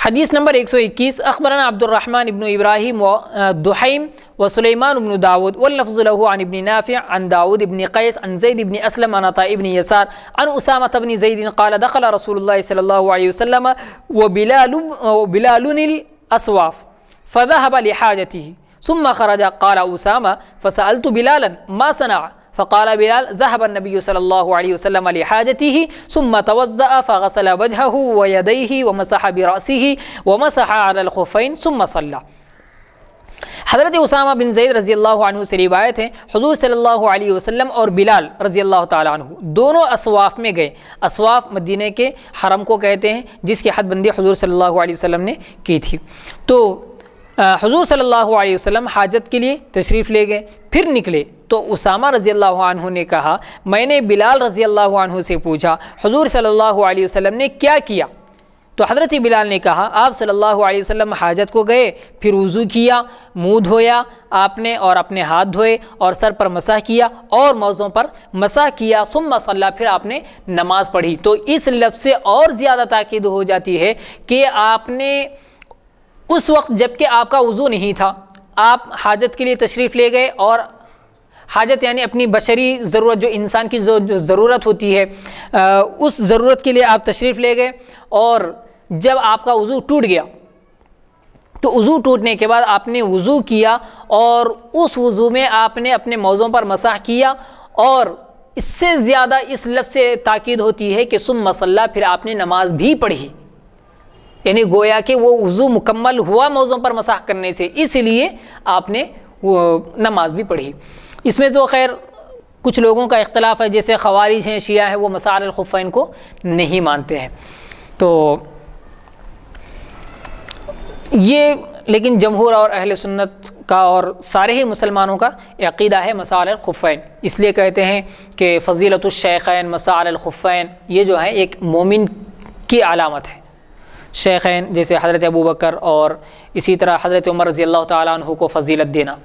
Speaker 1: حديث نمبر 121 أخبرنا عبد الرحمن بن إبراهيم ودحيم آه، وسليمان بن داود واللفظ له عن ابن نافع عن داود بن قيس عن زيد بن أسلم عن عطاء بن يسار عن أسامة بن زيد قال دخل رسول الله صلى الله عليه وسلم وبلال, آه، وبلال الاسواف فذهب لحاجته ثم خرج قال أسامة فسألت بلالا ما صنع فقال بلال ذهب النبي صلى الله عليه وسلم لحاجته ثم توزأ فغسل وجهه ويديه ومسح برأسه ومسح على الخفين ثم صلى حضرت اسامہ بن زید رضی اللہ عنہ سے روایت ہے حضور صلی اللہ علیہ وسلم اور بلال رضی اللہ تعالیٰ عنہ دونوں اسواف میں گئے اسواف مدینہ کے حرم کو کہتے ہیں جس کی حد بندی حضور صلی اللہ علیہ وسلم نے کی تھی تو حضور صلی اللہ علیہ وسلم حاجت کے لیے تشریف لے گئے پھر نکلے تو اسامہ رضی اللہ عنہ نے کہا میں نے بلال رضی اللہ عنہ سے پوچھا حضور صلی اللہ علیہ وسلم نے کیا کیا تو حضرت بلال نے کہا آپ صلی اللہ علیہ وسلم حاجت کو گئے پھر وضو کیا مو دھویا آپ نے اور اپنے ہاتھ دھوئے اور سر پر مسح کیا اور موضوع پر مسح کیا سم صلی پھر آپ نے نماز پڑھی تو اس لفظ سے اور زیادہ تاکید ہو جاتی ہے کہ آپ نے اس وقت جب کہ آپ کا وضو نہیں تھا آپ حاجت کے لیے تشریف لے گئے اور حاجت یعنی اپنی بشری ضرورت جو انسان کی جو ضرورت ہوتی ہے اس ضرورت کے لیے آپ تشریف لے گئے اور جب آپ کا وضو ٹوٹ گیا تو وضو ٹوٹنے کے بعد آپ نے وضو کیا اور اس وضو میں آپ نے اپنے موضوع پر مساح کیا اور اس سے زیادہ اس لفظ سے تاکید ہوتی ہے کہ سم مسلح پھر آپ نے نماز بھی پڑھی یعنی گویا کہ وہ وضو مکمل ہوا موضوع پر مساح کرنے سے اس لیے آپ نے نماز بھی پڑھی اس میں جو خیر کچھ لوگوں کا اختلاف ہے جیسے خوارج ہیں شیعہ ہیں وہ مسائل الخفین کو نہیں مانتے ہیں تو یہ لیکن جمہور اور اہل سنت کا اور سارے ہی مسلمانوں کا عقیدہ ہے مسائل الخفین اس لیے کہتے ہیں کہ فضیلت الشیخین مسائل الخفین یہ جو ہے ایک مومن کی علامت ہے شیخین جیسے حضرت ابو بکر اور اسی طرح حضرت عمر رضی اللہ تعالیٰ عنہ کو فضیلت دینا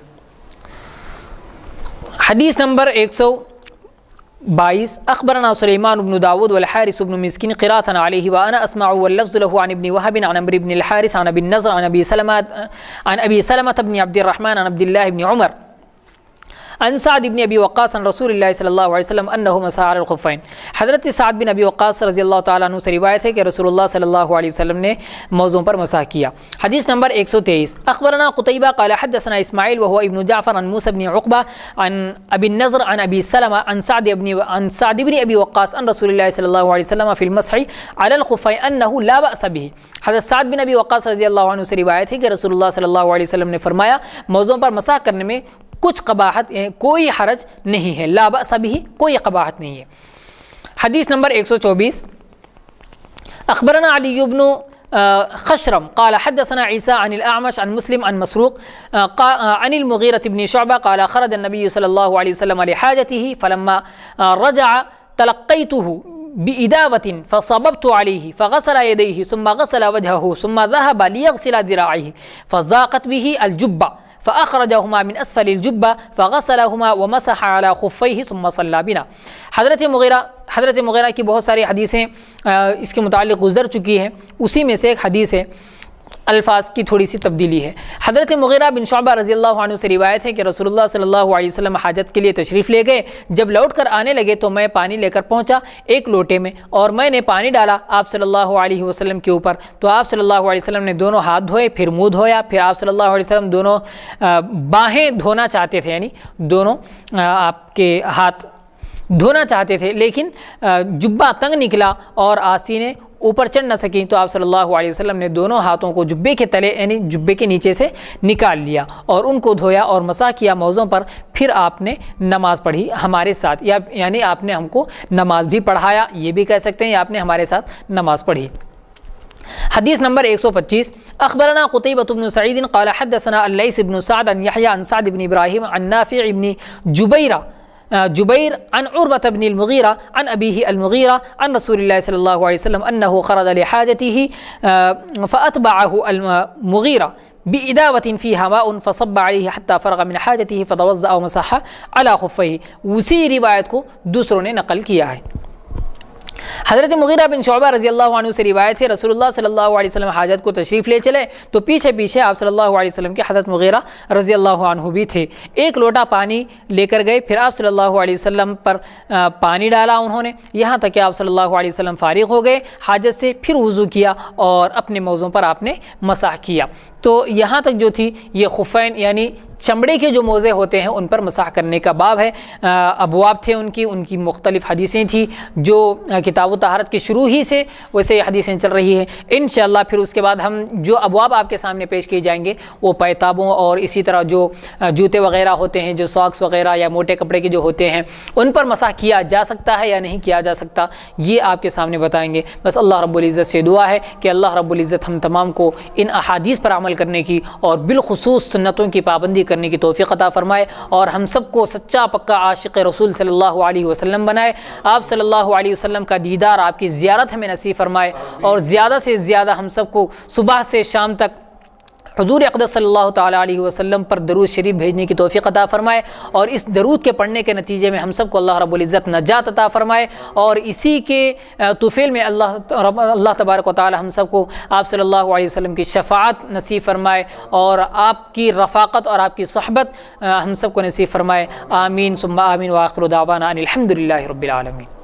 Speaker 1: حديث نمبر 122 أخبرنا سليمان بن داود والحارس بن مسكين قراءة عليه وأنا أسمع واللفظ له عن ابن وهب عن عمرو بن الحارث عن أبي النزر عن أبي سلمة عن أبي سلمة بن عبد الرحمن عن عبد الله بن عمر عن سعد بن أبي وقاص عن رسول الله صلى الله عليه وسلم انه مسعى على الخفين حضرت سعد بن ابي وقاص رضی اللہ تعالیٰ عنہ سے روایت ہے کہ رسول اللہ صلی اللہ علیہ وسلم نے موضوع پر مسا کیا حدیث نمبر 123 اخبرنا قطیبہ قال حدثنا اسماعيل وهو ابن جعفر عن موسى بن عقبه عن ابي النضر عن ابي سلمہ عن سعد بن عن سعد بن ابي وقاص عن رسول الله صلى الله عليه وسلم في المسح على الخفين انه لا بأس به حضرت سعد بن ابي وقاص رضی اللہ عنہ سے روایت ہے کہ رسول اللہ صلی اللہ علیہ وسلم نے فرمایا موضوع پر مسا کرنے میں کچھ قباحت یعنی کوئی حرج نہیں ہے لا بأس بھی کوئی قباحت نہیں ہے حدیث نمبر 124 اخبرنا علی بن خشرم قال حدثنا عیسیٰ عن آمش عن مسلم المسروق کا انل مغیرۃبن شعبہ کالا خرجنبی صلی اللہ علیہ وسلم علیہ حاجت ہی فلم رج تلقی تو ہو بداوتن فصب تو علی ہی فغ صلادی ثما غصلہ وجہ ثمہ بلی اکثلا فاخرجهما من اسفل اسفلی فغسلهما ومسح على خفيه ثم صلى بنا حضرت مغیرہ حضرت مغیرہ کی بہت ساری حدیثیں اس کے متعلق گزر چکی ہیں اسی میں سے ایک حدیث ہے الفاظ کی تھوڑی سی تبدیلی ہے حضرت مغیرہ بن شعبہ رضی اللہ عنہ سے روایت ہے کہ رسول اللہ صلی اللہ علیہ وسلم حاجت کے لیے تشریف لے گئے جب لوٹ کر آنے لگے تو میں پانی لے کر پہنچا ایک لوٹے میں اور میں نے پانی ڈالا آپ صلی اللہ علیہ وسلم کے اوپر تو آپ صلی اللہ علیہ وسلم نے دونوں ہاتھ دھوئے پھر منہ دھویا پھر آپ صلی اللہ علیہ وسلم دونوں باہیں دھونا چاہتے تھے یعنی دونوں آپ کے ہاتھ دھونا چاہتے تھے لیکن جبہ تنگ نکلا اور آسینے اوپر چڑھ نہ سکیں تو آپ صلی اللہ علیہ وسلم نے دونوں ہاتھوں کو جبے کے تلے یعنی جبے کے نیچے سے نکال لیا اور ان کو دھویا اور مسا کیا موضوع پر پھر آپ نے نماز پڑھی ہمارے ساتھ یا یعنی آپ نے ہم کو نماز بھی پڑھایا یہ بھی کہہ سکتے ہیں آپ نے ہمارے ساتھ نماز پڑھی حدیث نمبر ایک سو پچیس اخبرانہ قطعیۃبن السعدین قالحدنا علیہ سبن السعاد الحیہ سعد بن ابراہیم نافع بن جبیرہ آه، جبير عن عروة بن المغيرة عن أبيه المغيرة عن رسول الله صلى الله عليه وسلم أنه خرج لحاجته آه، فأتبعه المغيرة بإداوة فيها ماء فصب عليه حتى فرغ من حاجته فتوضأ ومسح على خفيه उसी रिवायत دوسرون نقل ने حضرت مغیرہ بن شعبہ رضی اللہ عنہ سے روایت ہے رسول اللہ صلی اللہ علیہ وسلم حاجت کو تشریف لے چلے تو پیچھے پیچھے آپ صلی اللہ علیہ وسلم کے حضرت مغیرہ رضی اللہ عنہ بھی تھے ایک لوٹا پانی لے کر گئے پھر آپ صلی اللہ علیہ وسلم پر پانی ڈالا انہوں نے یہاں تک کہ آپ صلی اللہ علیہ وسلم فارغ ہو گئے حاجت سے پھر وضو کیا اور اپنے موضوع پر آپ نے مساح کیا تو یہاں تک جو تھی یہ خفین یعنی چمڑے کے جو موزے ہوتے ہیں ان پر مساح کرنے کا باب ہے ابواب تھے ان کی ان کی مختلف حدیثیں تھیں جو کتاب و طہارت کے شروع ہی سے ویسے حدیثیں چل رہی ہیں انشاءاللہ پھر اس کے بعد ہم جو ابواب آپ کے سامنے پیش کیے جائیں گے وہ پیتابوں اور اسی طرح جو جوتے وغیرہ ہوتے ہیں جو ساکس وغیرہ یا موٹے کپڑے کے جو ہوتے ہیں ان پر مساح کیا جا سکتا ہے یا نہیں کیا جا سکتا یہ آپ کے سامنے بتائیں گے بس اللہ رب العزت سے دعا ہے کہ اللہ رب العزت ہم تمام کو ان احادیث پر عمل کرنے کی اور بالخصوص سنتوں کی پابندی کرنے کی توفیق عطا فرمائے اور ہم سب کو سچا پکا عاشق رسول صلی اللہ علیہ وسلم بنائے آپ صلی اللہ علیہ وسلم کا دیدار آپ کی زیارت ہمیں نصیب فرمائے اور زیادہ سے زیادہ ہم سب کو صبح سے شام تک حضور اقدس صلی اللہ تعالیٰ علیہ وسلم پر درود شریف بھیجنے کی توفیق عطا فرمائے اور اس درود کے پڑھنے کے نتیجے میں ہم سب کو اللہ رب العزت نجات عطا فرمائے اور اسی کے توفیل میں اللہ اللہ تبارک و تعالیٰ ہم سب کو آپ صلی اللہ علیہ وسلم کی شفاعت نصیب فرمائے اور آپ کی رفاقت اور آپ کی صحبت ہم سب کو نصیب فرمائے آمین صبح آمین واکر العبانان الحمد رب العالمین